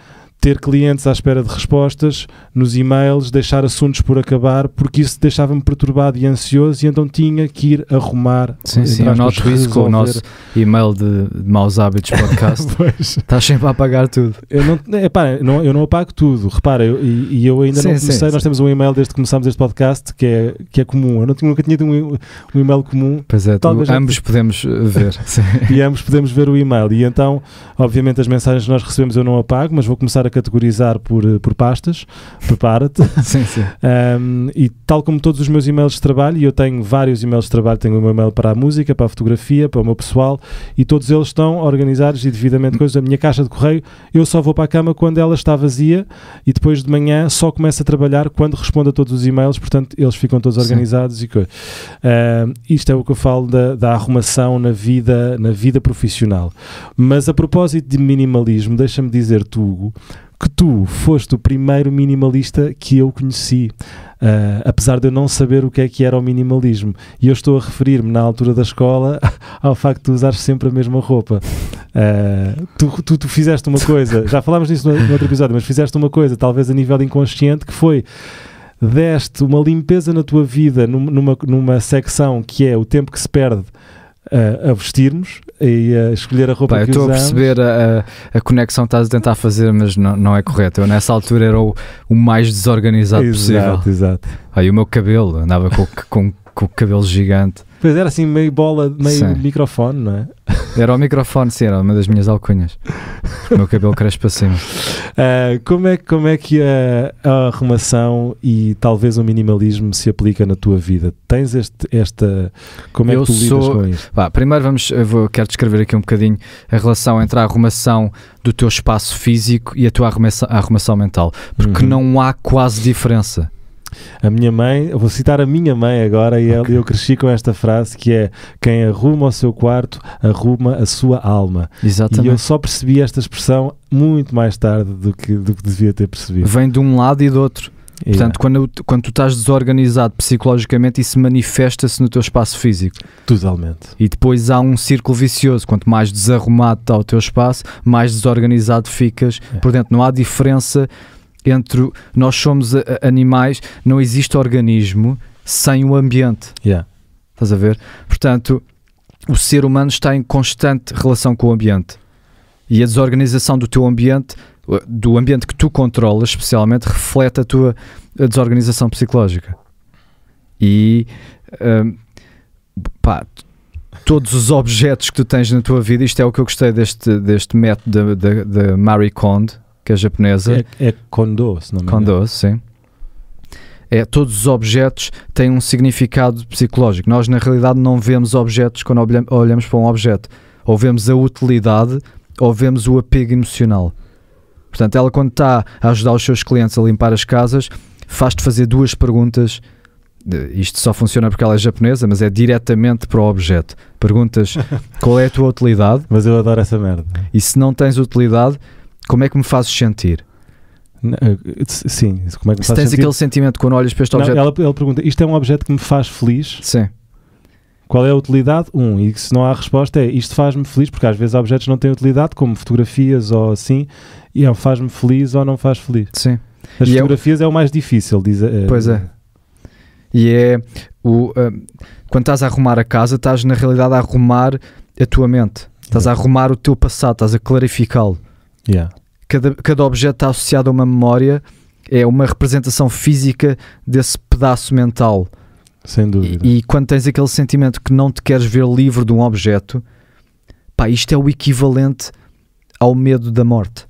ter clientes à espera de respostas, nos e-mails, deixar assuntos por acabar, porque isso deixava-me perturbado e ansioso e então tinha que ir arrumar. Sim, sim, eu noto isso com o nosso e-mail de, de maus hábitos podcast. Estás sempre a apagar tudo. Eu não, não, eu não apago tudo, repara, eu, e, e, eu ainda sim, não comecei, sim, nós temos um e-mail desde que começámos este podcast que é, que é comum, eu não nunca tinha tido um, um e-mail comum. Pois é, tu, ambos podemos eh, ver. e ambos podemos ver o e-mail e então, obviamente as mensagens que nós recebemos eu não apago, mas vou começar a categorizar por, eh, por pastas, prepara-te. sim, sim. Um, e tal como todos os meus e-mails de trabalho, e eu tenho vários e-mails de trabalho, tenho o meu e-mail para a música, para a fotografia, para o meu pessoal, e todos eles estão organizados e devidamente coisas. A minha caixa de correio, eu só vou para a cama quando ela está vazia e depois de manhã só começo a trabalhar quando respondo a todos os e-mails, portanto eles ficam todos organizados sim. e isto é o que eu falo da, da arrumação na vida, na vida profissional. Mas a propósito de minimalismo, deixa-me dizer-te, Hugo, que tu foste o primeiro minimalista que eu conheci, uh, apesar de eu não saber o que é que era o minimalismo. E eu estou a referir-me, na altura da escola, ao facto de tu usares sempre a mesma roupa. Uh, tu, tu, tu, fizeste uma coisa, já falámos disso no, no outro episódio, mas fizeste uma coisa, talvez a nível inconsciente, que foi deste uma limpeza na tua vida numa, numa secção que é o tempo que se perde a, vestirmos e a escolher a roupa Pá, que eu estou a perceber a, a, conexão que estás a tentar fazer, mas não, não é correto. Eu nessa altura era o, o mais desorganizado exato, possível. Exato, exato. Aí o meu cabelo, andava com, com, com o cabelo gigante. Pois era assim, meio bola, meio sim. microfone, não é? Era o microfone, sim, era uma das minhas alcunhas. o meu cabelo cresce para cima. Uh, como, é, como é que a, a arrumação e talvez o minimalismo se aplica na tua vida? Tens este, esta. Como é eu que tu sou... lidas com primeiro, vamos, eu vou, quero descrever aqui um bocadinho a relação entre a arrumação do teu espaço físico e a tua arrumação, a arrumação mental, porque uhum. não há quase diferença. A minha mãe, vou citar a minha mãe agora, e okay. eu cresci com esta frase que é: quem arruma o seu quarto, arruma a sua alma. Exatamente. E eu só percebi esta expressão muito mais tarde do que, do que devia ter percebido. Vem de um lado e do outro. Yeah. Portanto, quando, quando tu estás desorganizado psicologicamente, isso manifesta-se no teu espaço físico. Totalmente. E depois há um círculo vicioso. Quanto mais desarrumado está o teu espaço, mais desorganizado ficas. É. Por dentro, não há diferença entre nós somos eh, eh, animais, não existe organismo sem o ambiente. Yeah. Estás a ver? Portanto, o ser humano está em constante relação com o ambiente. E a desorganização do teu ambiente, eh, do ambiente que tu controlas, especialmente, reflete a tua desorganização psicológica. E ehm, pá, todos os objetos que tu tens na tua vida, isto é o que eu gostei deste, deste método da de, de, de Marie Kondo, que é japonesa. É, é Kondo, se não me engano. Kondo, sim. É, todos os objetos têm um significado psicológico. Nós, na realidade, não vemos objetos quando olhamos para um objeto. Ou vemos a utilidade ou vemos o apego emocional. Portanto, ela, quando está a ajudar os seus clientes a limpar as casas, faz-te fazer duas perguntas. Isto só funciona porque ela é japonesa, mas é diretamente para o objeto. Perguntas qual é a tua utilidade. Mas eu adoro essa merda. E se não tens utilidade, como é que me fazes sentir? Eh, sim, como é que me Se tens sentir? aquele sentimento quando olhas para este não, objeto. Ela, ela, pergunta: isto é um objeto que me faz feliz? Sim. Qual é a utilidade? Um, e se não há resposta, é isto faz-me feliz, porque às vezes há objetos que não têm utilidade, como fotografias ou assim, e é faz-me feliz ou não faz feliz. Sim. As e fotografias é o... é o... mais difícil, diz a... Eh, pois é. E é o. Eh, quando estás a arrumar a casa, estás na realidade a arrumar a tua mente. Estás a arrumar o teu passado, estás a clarificá-lo. Yeah. Cada, cada objeto está associado a uma memória, é uma representação física desse pedaço mental. Sem dúvida. E, e quando tens aquele sentimento que não te queres ver livre de um objeto, pá, isto é o equivalente ao medo da morte.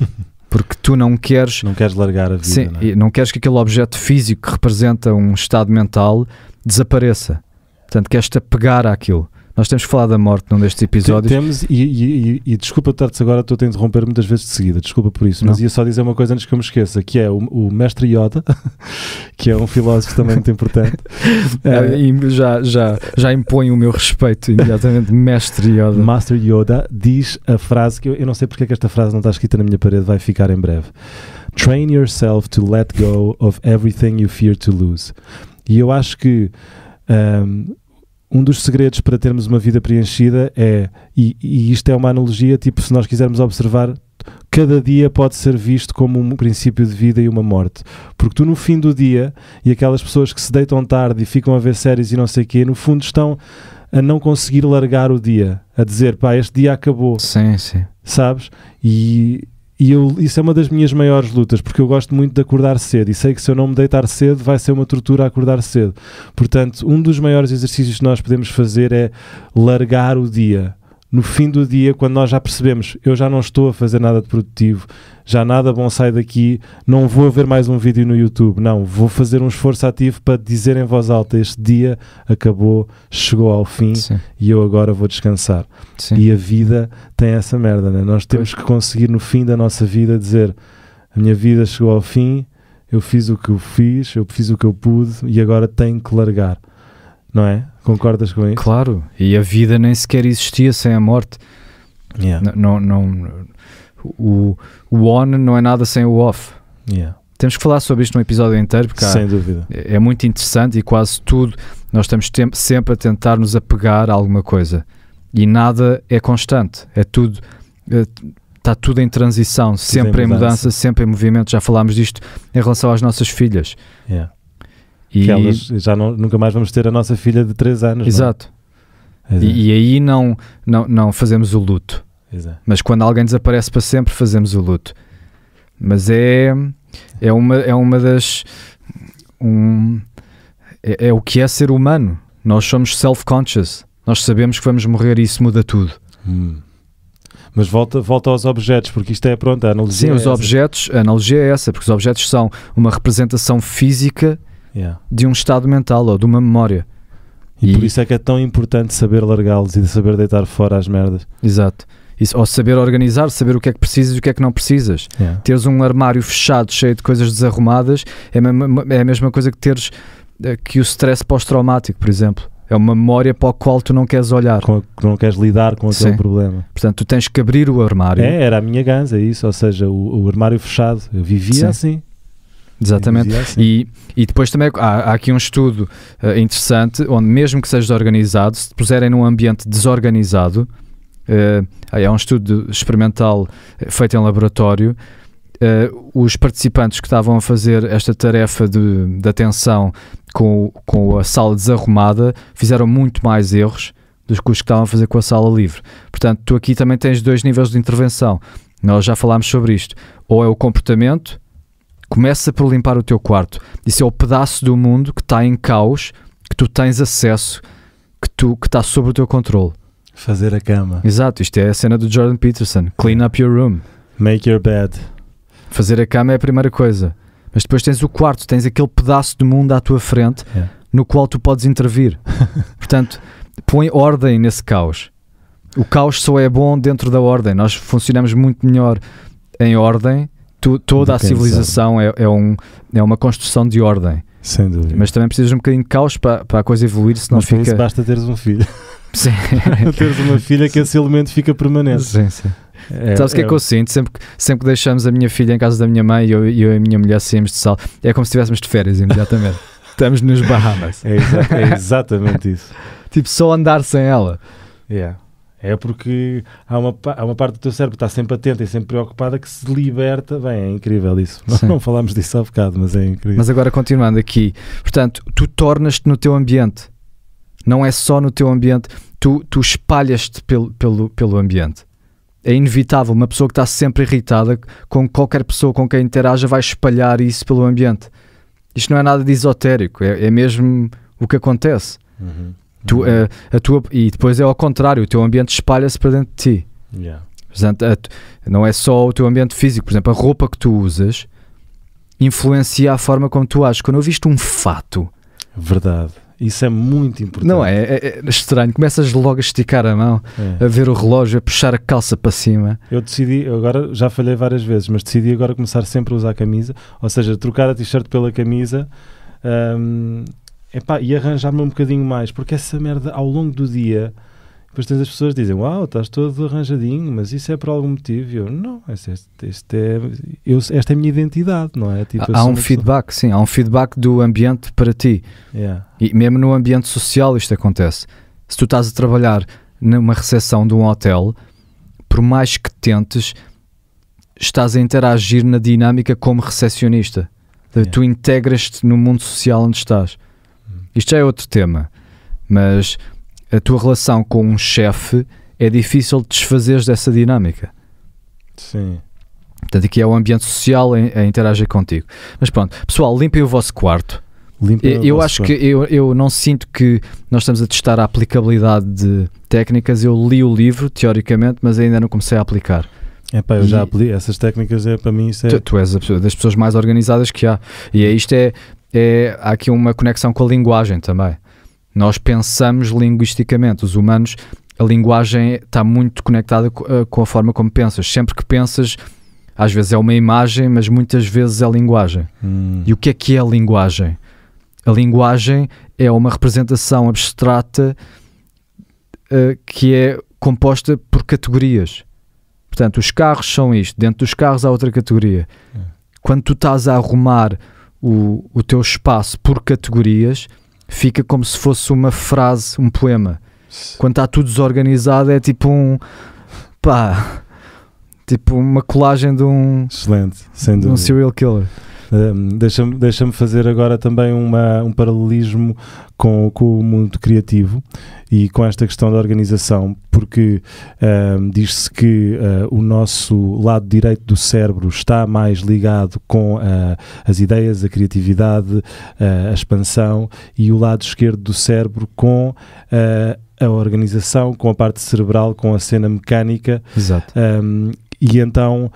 Porque tu não queres. Não queres largar a vida. Sim, não, é? não queres que aquele objeto físico que representa um estado mental desapareça. Portanto, queres-te apegar àquilo. Nós temos que falar da morte num destes episódios. Temos, e, e, e, e desculpa estar-te agora, estou a interromper muitas vezes de seguida, desculpa por isso, mas Não. ia só dizer uma coisa antes que eu me esqueça, que é o, o mestre Yoda, que é um filósofo também muito importante. é, já, já, já impõe o meu respeito imediatamente, mestre Yoda. Master Yoda diz a frase, que eu, eu não sei porque é que esta frase não está escrita na minha parede, vai ficar em breve. Train yourself to let go of everything you fear to lose. E eu acho que um, um dos segredos para termos uma vida preenchida é, e, e, isto é uma analogia, tipo, se nós quisermos observar, cada dia pode ser visto como um princípio de vida e uma morte. Porque tu, no fim do dia, e aquelas pessoas que se deitam tarde e ficam a ver séries e não sei o quê, no fundo estão a não conseguir largar o dia, a dizer, pá, este dia acabou. Sim, sim. Sabes? E e eu, isso é uma das minhas maiores lutas, porque eu gosto muito de acordar cedo e sei que se eu não me deitar cedo vai ser uma tortura acordar cedo. Portanto, um dos maiores exercícios que nós podemos fazer é largar o dia no fim do dia, quando nós já percebemos, eu já não estou a fazer nada de produtivo, já nada bom sai daqui, não vou ver mais um vídeo no YouTube, não, vou fazer um esforço ativo para dizer em voz alta: este dia acabou, chegou ao fim Sim. e eu agora vou descansar. Sim. E a vida tem essa merda, né? nós temos pois. que conseguir no fim da nossa vida dizer: a minha vida chegou ao fim, eu fiz o que eu fiz, eu fiz o que eu pude e agora tenho que largar não é? Concordas com isso? Claro, e a vida nem sequer existia sem a morte. Yeah. Não, não, o, o on não é nada sem o off. Yeah. Temos que falar sobre isto num episódio inteiro, porque Sem há, dúvida. É, é muito interessante e quase tudo nós estamos sempre a tentar nos apegar a alguma coisa e nada é constante, é tudo. Está é, tudo em transição, sempre em mudança. mudança. sempre em movimento. Já falámos disto em relação às nossas filhas. Yeah. E que elas já não, nunca mais vamos ter a nossa filha de 3 anos. É? Exato. E, é. e, aí não, não, não fazemos o luto. Exato. É. Mas quando alguém desaparece para sempre, fazemos o luto. Mas é, é, uma, é uma das. Um, é, é o que é ser humano. Nós somos self-conscious. Nós sabemos que vamos morrer e isso muda tudo. Hum. Mas volta, volta aos objetos, porque isto é pronto, a analogia. Sim, é os essa. objetos, a analogia é essa, porque os objetos são uma representação física yeah. de um estado mental ou de uma memória. E, e, por isso é que é tão importante saber largá-los e saber deitar fora as merdas. Exato. Isso, ou saber organizar, saber o que é que precisas e o que é que não precisas. Yeah. Teres um armário fechado, cheio de coisas desarrumadas, é, é a mesma coisa que teres eh, que o stress pós-traumático, por exemplo. É uma memória para a qual tu não queres olhar. Com, não queres lidar com aquele Sim. problema. Portanto, tu tens que abrir o armário. É, era a minha ganza, isso. Ou seja, o, o armário fechado. Eu vivia Sim. assim. Exatamente. Assim. E, e depois também há, há aqui um estudo uh, interessante onde, mesmo que seja desorganizado, se puserem num ambiente desorganizado, uh, é um estudo experimental eh, feito em laboratório. Uh, os participantes que estavam a fazer esta tarefa de, de atenção com, com a sala desarrumada fizeram muito mais erros dos que os que estavam a fazer com a sala livre. Portanto, tu aqui também tens dois níveis de intervenção. Nós já falámos sobre isto. Ou é o comportamento, Começa por limpar o teu quarto. Isso é o pedaço do mundo que está em caos, que tu tens acesso, que tu que está sob o teu controle. Fazer a cama. Exato, isto é a cena do Jordan Peterson. Clean up your room. Make your bed. Fazer a cama é a primeira coisa. Mas depois tens o quarto, tens aquele pedaço do mundo à tua frente yeah. É. no qual tu podes intervir. Portanto, põe ordem nesse caos. O caos só é bom dentro da ordem. Nós funcionamos muito melhor em ordem tu, toda a civilização é, é, um, é uma construção de ordem. Sem dúvida. Mas também precisas um bocadinho de caos para, para a coisa evoluir, senão Mas fica. Isso basta teres um filho. Sim. teres uma filha que esse elemento fica permanente. Sim, sim. É, Sabes o que é, é que eu sinto? Sempre, sempre que deixamos a minha filha em casa da minha mãe e eu, eu e a minha mulher saímos de sal, é como se estivéssemos de férias imediatamente. Estamos nos Bahamas. É, exa é exatamente isso. tipo, só andar sem ela. Yeah. É porque há uma, há uma parte do teu cérebro que está sempre atenta e sempre preocupada que se liberta. Bem, é incrível isso. Nós Não falámos disso há bocado, mas é incrível. Mas agora, continuando aqui, portanto, tu tornas-te no teu ambiente. Não é só no teu ambiente, tu, tu espalhas-te pelo, pelo, pelo ambiente é inevitável. Uma pessoa que está sempre irritada com qualquer pessoa com quem interaja vai espalhar isso pelo ambiente. Isto não é nada de esotérico, é, é mesmo o que acontece. Uhum. Tu, a, uhum. eh, a tua, e depois é ao contrário, o teu ambiente espalha-se para dentro de ti. Yeah. Portanto, a, não é só o teu ambiente físico, por exemplo, a roupa que tu usas influencia a forma como tu achas. Quando eu visto um fato. Verdade. Isso é muito importante. Não é? é, é, é estranho. Começas logo a esticar a mão, é. a ver o relógio, a puxar a calça para cima. Eu decidi, agora já falhei várias vezes, mas decidi agora começar sempre a usar a camisa, ou seja, trocar a t-shirt pela camisa. Hum, epá, e arranjar-me um bocadinho mais, porque essa merda ao longo do dia. Depois tens as pessoas que dizem: Uau, estás todo arranjadinho, mas isso é por algum motivo. E eu, não, este, este é, eu, esta é a minha identidade, não é? Tipo, há um feedback, sim, há um feedback do ambiente para ti. Yeah. E mesmo no ambiente social isto acontece. Se tu estás a trabalhar numa recepção de um hotel, por mais que tentes, estás a interagir na dinâmica como recepcionista. Yeah. Tu integras-te no mundo social onde estás. Isto já é outro tema, mas a tua relação com um chefe é difícil de desfazeres dessa dinâmica. Sim. Portanto, aqui é o ambiente social a, interagir contigo. Mas pronto, pessoal, limpem o vosso quarto. Limpem eu acho quarto. que eu, eu não sinto que nós estamos a testar a aplicabilidade de técnicas. Eu li o livro, teoricamente, mas ainda não comecei a aplicar. É pá, eu e já apliquei essas técnicas, é para mim isso é... Tu, tu és a, das pessoas mais organizadas que há. E é, isto é, é, há aqui uma conexão com a linguagem também. Nós pensamos linguisticamente, os humanos, a linguagem está muito conectada eh, com a forma como pensas. Sempre que pensas, às vezes é uma imagem, mas muitas vezes é linguagem. Hum. E o que é que é a linguagem? A linguagem é uma representação abstrata uh, que é composta por categorias. Portanto, os carros são isto, dentro dos carros há outra categoria. É. Quando tu estás a arrumar o, o teu espaço por categorias fica como se fosse uma frase, um poema. Quando está tudo desorganizado, é tipo um pá, tipo uma colagem de um excelente, sem um serial killer. Deixa-me deixa fazer agora também uma, um paralelismo com, com o mundo criativo e com esta questão da organização, porque um, diz-se que uh, o nosso lado direito do cérebro está mais ligado com uh, as ideias, a criatividade, uh, a expansão, e o lado esquerdo do cérebro com a organização, com a parte cerebral, com a cena mecânica. Exato. Um, e então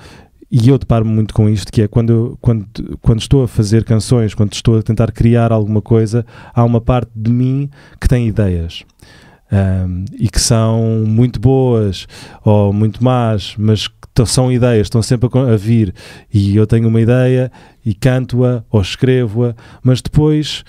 e eu deparo-me muito com isto, que é quando, eu, quando, quando estou a fazer canções, quando estou a tentar criar alguma coisa, há uma parte de mim que tem ideias. Um, e que são muito boas ou muito más, mas são ideias, estão sempre a, a vir. E eu tenho uma ideia e canto-a ou escrevo-a, mas depois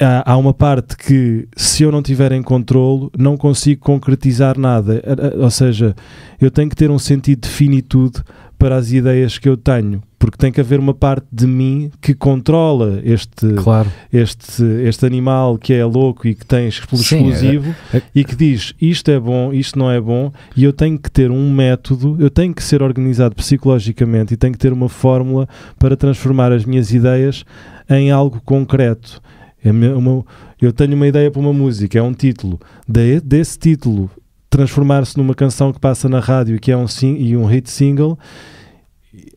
há, há uma parte que, se eu não tiver em controlo não consigo concretizar nada. Ou seja, eu tenho que ter um sentido de finitude para as ideias que eu tenho, porque tem que haver uma parte de mim que controla este, claro. este, este animal que é louco e que tem exclusivo Sim, é, é... e que diz isto é bom, isto não é bom, e eu tenho que ter um método, eu tenho que ser organizado psicologicamente e tenho que ter uma fórmula para transformar as minhas ideias em algo concreto. É uma, eu tenho uma ideia para uma música, é um título. De, desse título transformar-se numa canção que passa na rádio que é um e um hit single,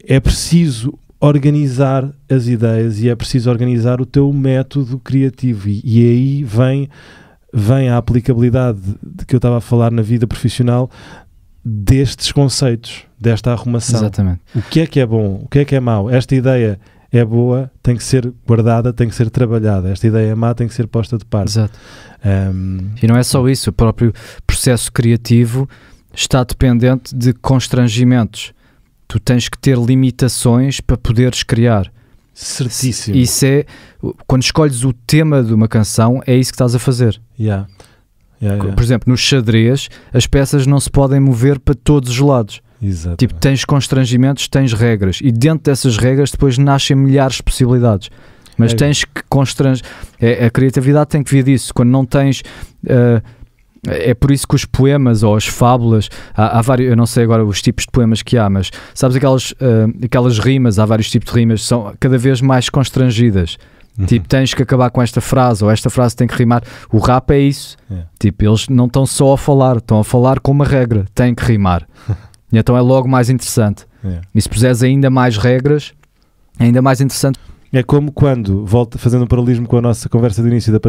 é preciso organizar as ideias e é preciso organizar o teu método criativo. E, e aí vem, vem a aplicabilidade de que eu estava a falar na vida profissional destes conceitos, desta arrumação. Exatamente. O que é que é bom? O que é que é mau? Esta ideia é boa, tem que ser guardada, tem que ser trabalhada. Esta ideia má tem que ser posta de parte. Exato. Um... E não é só isso, o próprio processo criativo está dependente de constrangimentos. Tu tens que ter limitações para poderes criar. Certíssimo. Isso é quando escolhes o tema de uma canção, é isso que estás a fazer. Yeah. Yeah, yeah. Por exemplo, no xadrez, as peças não se podem mover para todos os lados. Exatamente. Tipo, tens constrangimentos, tens regras e dentro dessas regras depois nascem milhares de possibilidades. Mas é. tens que constranger. É, a criatividade tem que vir disso. Quando não tens. Uh, é por isso que os poemas ou as fábulas, há, há, vários, eu não sei agora os tipos de poemas que há, mas sabes aquelas, uh, aquelas rimas, há vários tipos de rimas, são cada vez mais constrangidas. Uhum. Tipo, tens que acabar com esta frase, ou esta frase tem que rimar. O rap é isso. É. Tipo, eles não estão só a falar, estão a falar com uma regra, tem que rimar. então é logo mais interessante. É. E se puseres ainda mais regras, é ainda mais interessante. É como quando, volta, fazendo um paralelismo com a nossa conversa de início da,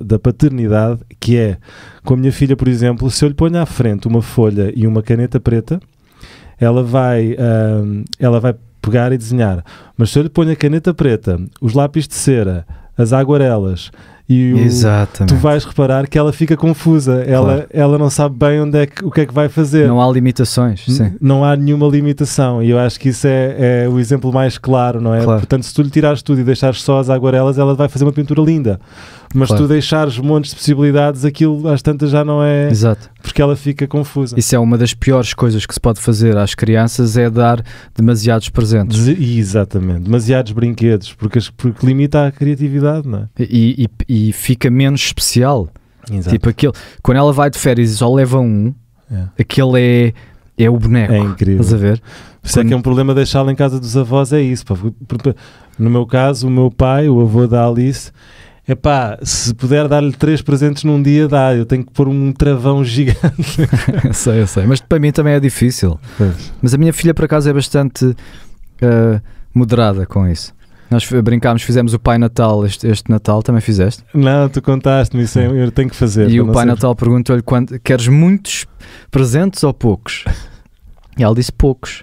da paternidade, que é com a minha filha, por exemplo, se eu lhe ponho à frente uma folha e uma caneta preta, ela vai, hum, ela vai pegar e desenhar. Mas se eu lhe ponho a caneta preta, os lápis de cera, as aguarelas e o, tu vais reparar que ela fica confusa, ela, claro. ela não sabe bem onde é que, o que é que vai fazer. Não há limitações, sim. Não há nenhuma limitação, e eu acho que isso é, é o exemplo mais claro, não é? Claro. Portanto, se tu lhe tirares tudo e deixares só as aguarelas, ela vai fazer uma pintura linda. Mas claro. tu deixares montes de possibilidades, aquilo às tantas já não é. Exato. Porque ela fica confusa. Isso é uma das piores coisas que se pode fazer às crianças, é dar demasiados presentes. De, exatamente, demasiados brinquedos, porque, porque limita a criatividade, não é? e, e e fica menos especial. Exato. Tipo aquele, quando ela vai de férias e só leva um, é. aquele é, é o boneco. É incrível. Estás a ver? Por isso é que é um problema deixá-la em casa dos avós, é isso. Pá. No meu caso, o meu pai, o avô da Alice, é pá, se puder dar-lhe três presentes num dia, dá. Eu tenho que pôr um travão gigante. eu sei, eu sei. Mas para mim também é difícil. Pois. Mas a minha filha, por acaso, é bastante uh, moderada com isso. Nós brincámos, fizemos o Pai Natal este, este Natal, também fizeste? Não, tu contaste-me isso, eu tenho que fazer. E o Pai sempre... Natal perguntou-lhe: queres muitos presentes ou poucos? E ela disse poucos.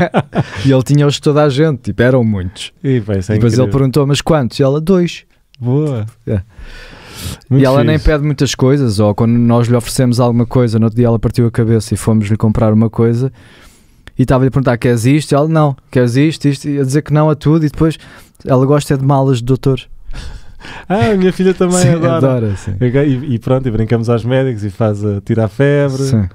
e ele tinha-os de toda a gente, tipo, eram muitos. É e, bem, depois ele perguntou: mas quantos? E ela: dois. Boa. É. Muito e ela fixe. nem pede muitas coisas, ou quando nós lhe oferecemos alguma coisa, no outro dia ela partiu a cabeça e fomos lhe comprar uma coisa e estava-lhe a perguntar: queres isto? E ela: não, queres isto, isto, e a dizer que não a tudo, e depois ela gosta é de malas de doutores. Ah, a minha filha também sim, adora. adora sim. E, e, pronto, e brincamos aos médicos e faz a tirar febre. Sim.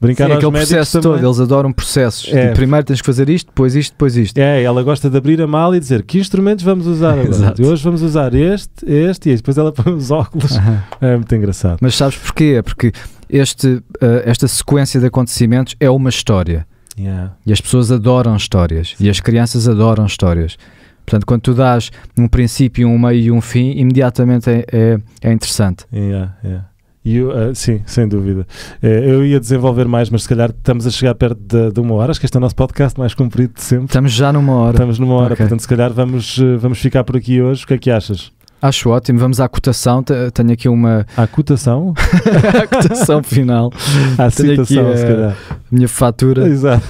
Brincar sim, aos aquele processo também. todo, eles adoram processos. É. Tipo, primeiro tens que fazer isto, depois isto, depois isto. É, ela gosta de abrir a mala e dizer que instrumentos vamos usar agora. hoje vamos usar este, este e este. Depois ela põe os óculos. É muito engraçado. Mas sabes porquê? É porque este, uh, esta sequência de acontecimentos é uma história. Yeah. E as pessoas adoram histórias. Sim. E as crianças adoram histórias. Portanto, quando tu dás um princípio, um meio e um fim, imediatamente é, é, é interessante. Yeah, yeah. E uh, sim, sem dúvida. Uh, eu ia desenvolver mais, mas se calhar estamos a chegar perto de, de, uma hora. Acho que este é o nosso podcast mais comprido de sempre. Estamos já numa hora. Estamos numa hora, okay. portanto, se calhar vamos, eh, vamos ficar por aqui hoje. O que é que achas? Acho ótimo. Vamos à cotação. Tenho aqui uma. À cotação? à cotação final. À Tenho citação, aqui, se calhar. minha fatura. Exato.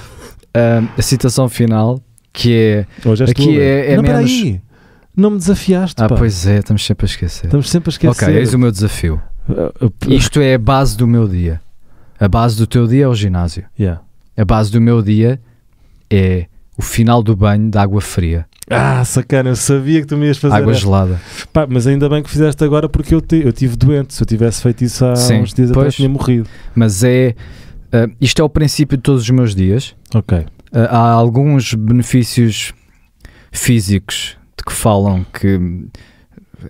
Uh, a citação final, que é. Hoje aqui tu, é, é não, menos. Peraí. Não me desafiaste. Ah, pá. pois é, estamos sempre a esquecer. Estamos sempre a esquecer. Ok, eis o meu desafio. Uh, uh, uh. Isto é a base do meu dia. A base do teu dia é o ginásio. Yeah. A base do meu dia é o final do banho de água fria. Ah, sacana, eu sabia que tu me ias fazer. Água essa. gelada. Pá, mas ainda bem que fizeste agora porque eu, te, eu tive doente. Se eu tivesse feito isso há Sim, uns dias pois, atrás, tinha morrido. Mas é. Uh, isto é o princípio de todos os meus dias. Ok. Uh, há alguns benefícios físicos de que falam que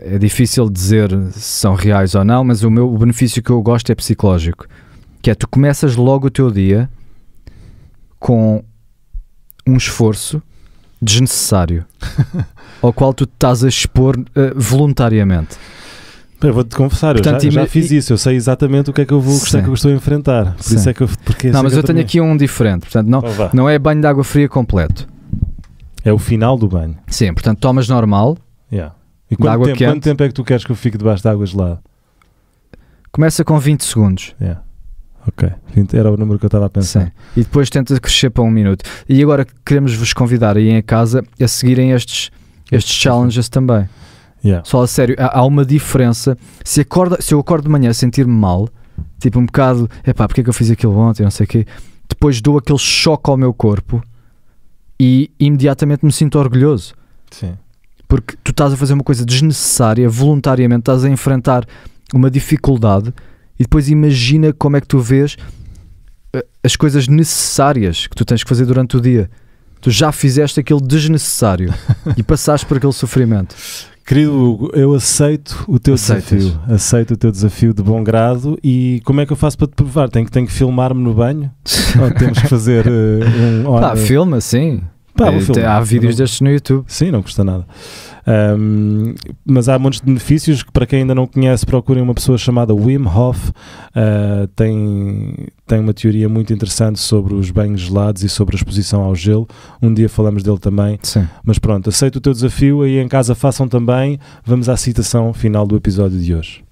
é difícil dizer se são reais ou não, mas o meu o benefício que eu gosto é psicológico. Que é tu começas logo o teu dia com um esforço desnecessário ao qual tu estás a expor uh, voluntariamente? vou-te confessar, Portanto, eu já, já fiz e... isso, eu sei exatamente o que é que eu vou, é Sim. que eu estou a enfrentar. Por Sim. isso é que eu, porque não, mas eu, eu tenho aqui um diferente. Portanto, não, não é banho de água fria completo. É o final do banho. Sim, portanto, tomas normal. Yeah. E quanto, água tempo, quente. quanto tempo é que tu queres que eu fique debaixo de água gelada? Começa com 20 segundos. Yeah. Ok, era o número que eu estava a pensar. Sim. E depois tenta crescer para um minuto. E agora queremos vos convidar aí em casa a seguirem estes, estes challenges também. Yeah. Só a sério, há, há uma diferença. Se, acorda, se eu acordo de manhã a sentir-me mal, tipo um bocado, epá, porque é que eu fiz aquilo ontem, não sei o quê, depois dou aquele choque ao meu corpo e imediatamente me sinto orgulhoso. Sim. Porque tu estás a fazer uma coisa desnecessária, voluntariamente, estás a enfrentar uma dificuldade e depois imagina como é que tu vês eh, as coisas necessárias que tu tens que fazer durante o dia. Tu já fizeste aquele desnecessário e passaste por aquele sofrimento. Querido, eu aceito o teu desafio. Aceito o teu desafio de bom grado. E como é que eu faço para te provar? Tenho, tenho que filmar-me no banho? Ou temos que fazer uh, um. Pá, filma, sim. Pá, é, Há vídeos não... destes no YouTube. Sim, não custa nada. Um, mas há muitos benefícios que, para quem ainda não conhece, procurem uma pessoa chamada Wim Hof. Uh, tem, tem uma teoria muito interessante sobre os banhos gelados e sobre a exposição ao gelo. Um dia falamos dele também. Sim. Mas pronto, aceito o teu desafio. Aí em casa façam também. Vamos à citação final do episódio de hoje.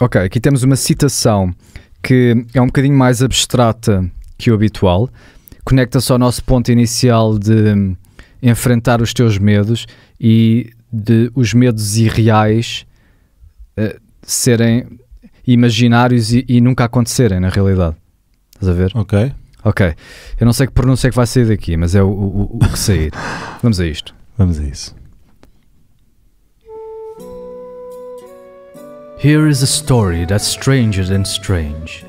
Ok, aqui temos uma citação que é um bocadinho mais abstrata que o habitual, conecta-se ao nosso ponto inicial de enfrentar os teus medos e de os medos irreais uh, serem imaginários e, e, nunca acontecerem na realidade. Estás a ver? Ok. Ok. Eu não sei que pronúncia é que vai sair daqui, mas é o, o, o que sair. Vamos a isto. Vamos a isso. Here is a story that's stranger than strange.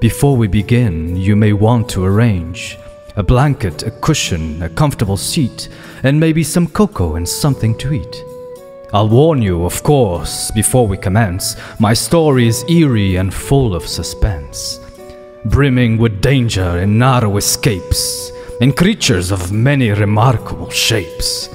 Before we begin, you may want to arrange a blanket, a cushion, a comfortable seat, and maybe some cocoa and something to eat. I'll warn you, of course, before we commence, my story is eerie and full of suspense, brimming with danger and narrow escapes, and creatures of many remarkable shapes.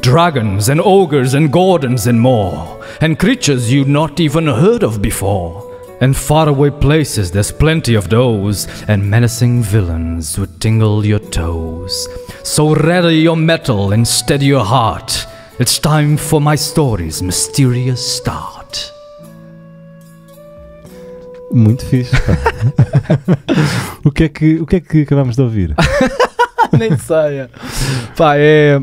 Dragons and ogres and gordons and more, and creatures you'd not even heard of before. In faraway places there's plenty of those, and menacing villains would tingle your toes. So ready your metal and steady your heart. It's time for my story's mysterious start. Muito fixe. o, que é que, o que é que acabamos de ouvir? Nem sei. Pá, é.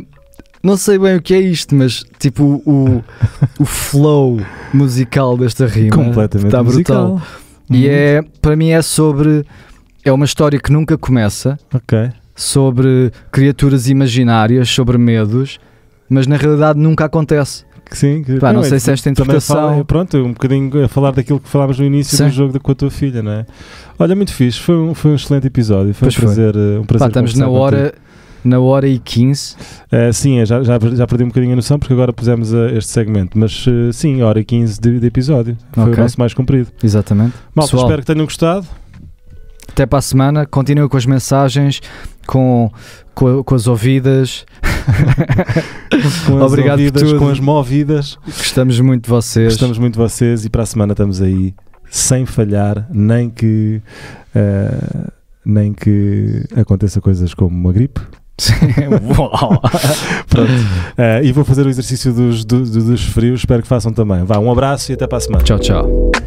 Não sei bem o que é isto, mas tipo o, o flow musical desta rima Completamente está brutal. Musical. E uhum. é, para mim é sobre. É uma história que nunca começa. Ok. Sobre criaturas imaginárias, sobre medos, mas na realidade nunca acontece. Sim, que, Pá, não, é sei se esta interpretação. Fala, é, pronto, um bocadinho a falar daquilo que falámos no início Sim. do jogo com a tua filha, não é? Olha, muito fixe, foi um, foi um excelente episódio. Foi pois um prazer. Foi. Eh, um prazer Pá, estamos na hora. Contigo na hora e 15. Uh, eh, sim, eh, já, já, já, perdi um bocadinho a noção porque agora pusemos a, eh, este segmento, mas uh, sim, hora e 15 de, de episódio. Foi okay. o nosso mais comprido. Exatamente. Malta, Pessoal, espero que tenham gostado. Até para a semana. Continuem com as mensagens, com, com, com as ouvidas. com as Obrigado ouvidas, com as movidas. Gostamos muito de vocês. Gostamos muito de vocês e para a semana estamos aí sem falhar, nem que. Uh, nem que aconteça coisas como uma gripe, Uau! Pronto. Uh, e vou fazer o exercício dos, dos frios, espero que façam também. Vá, um abraço e até para a semana. Tchau, tchau.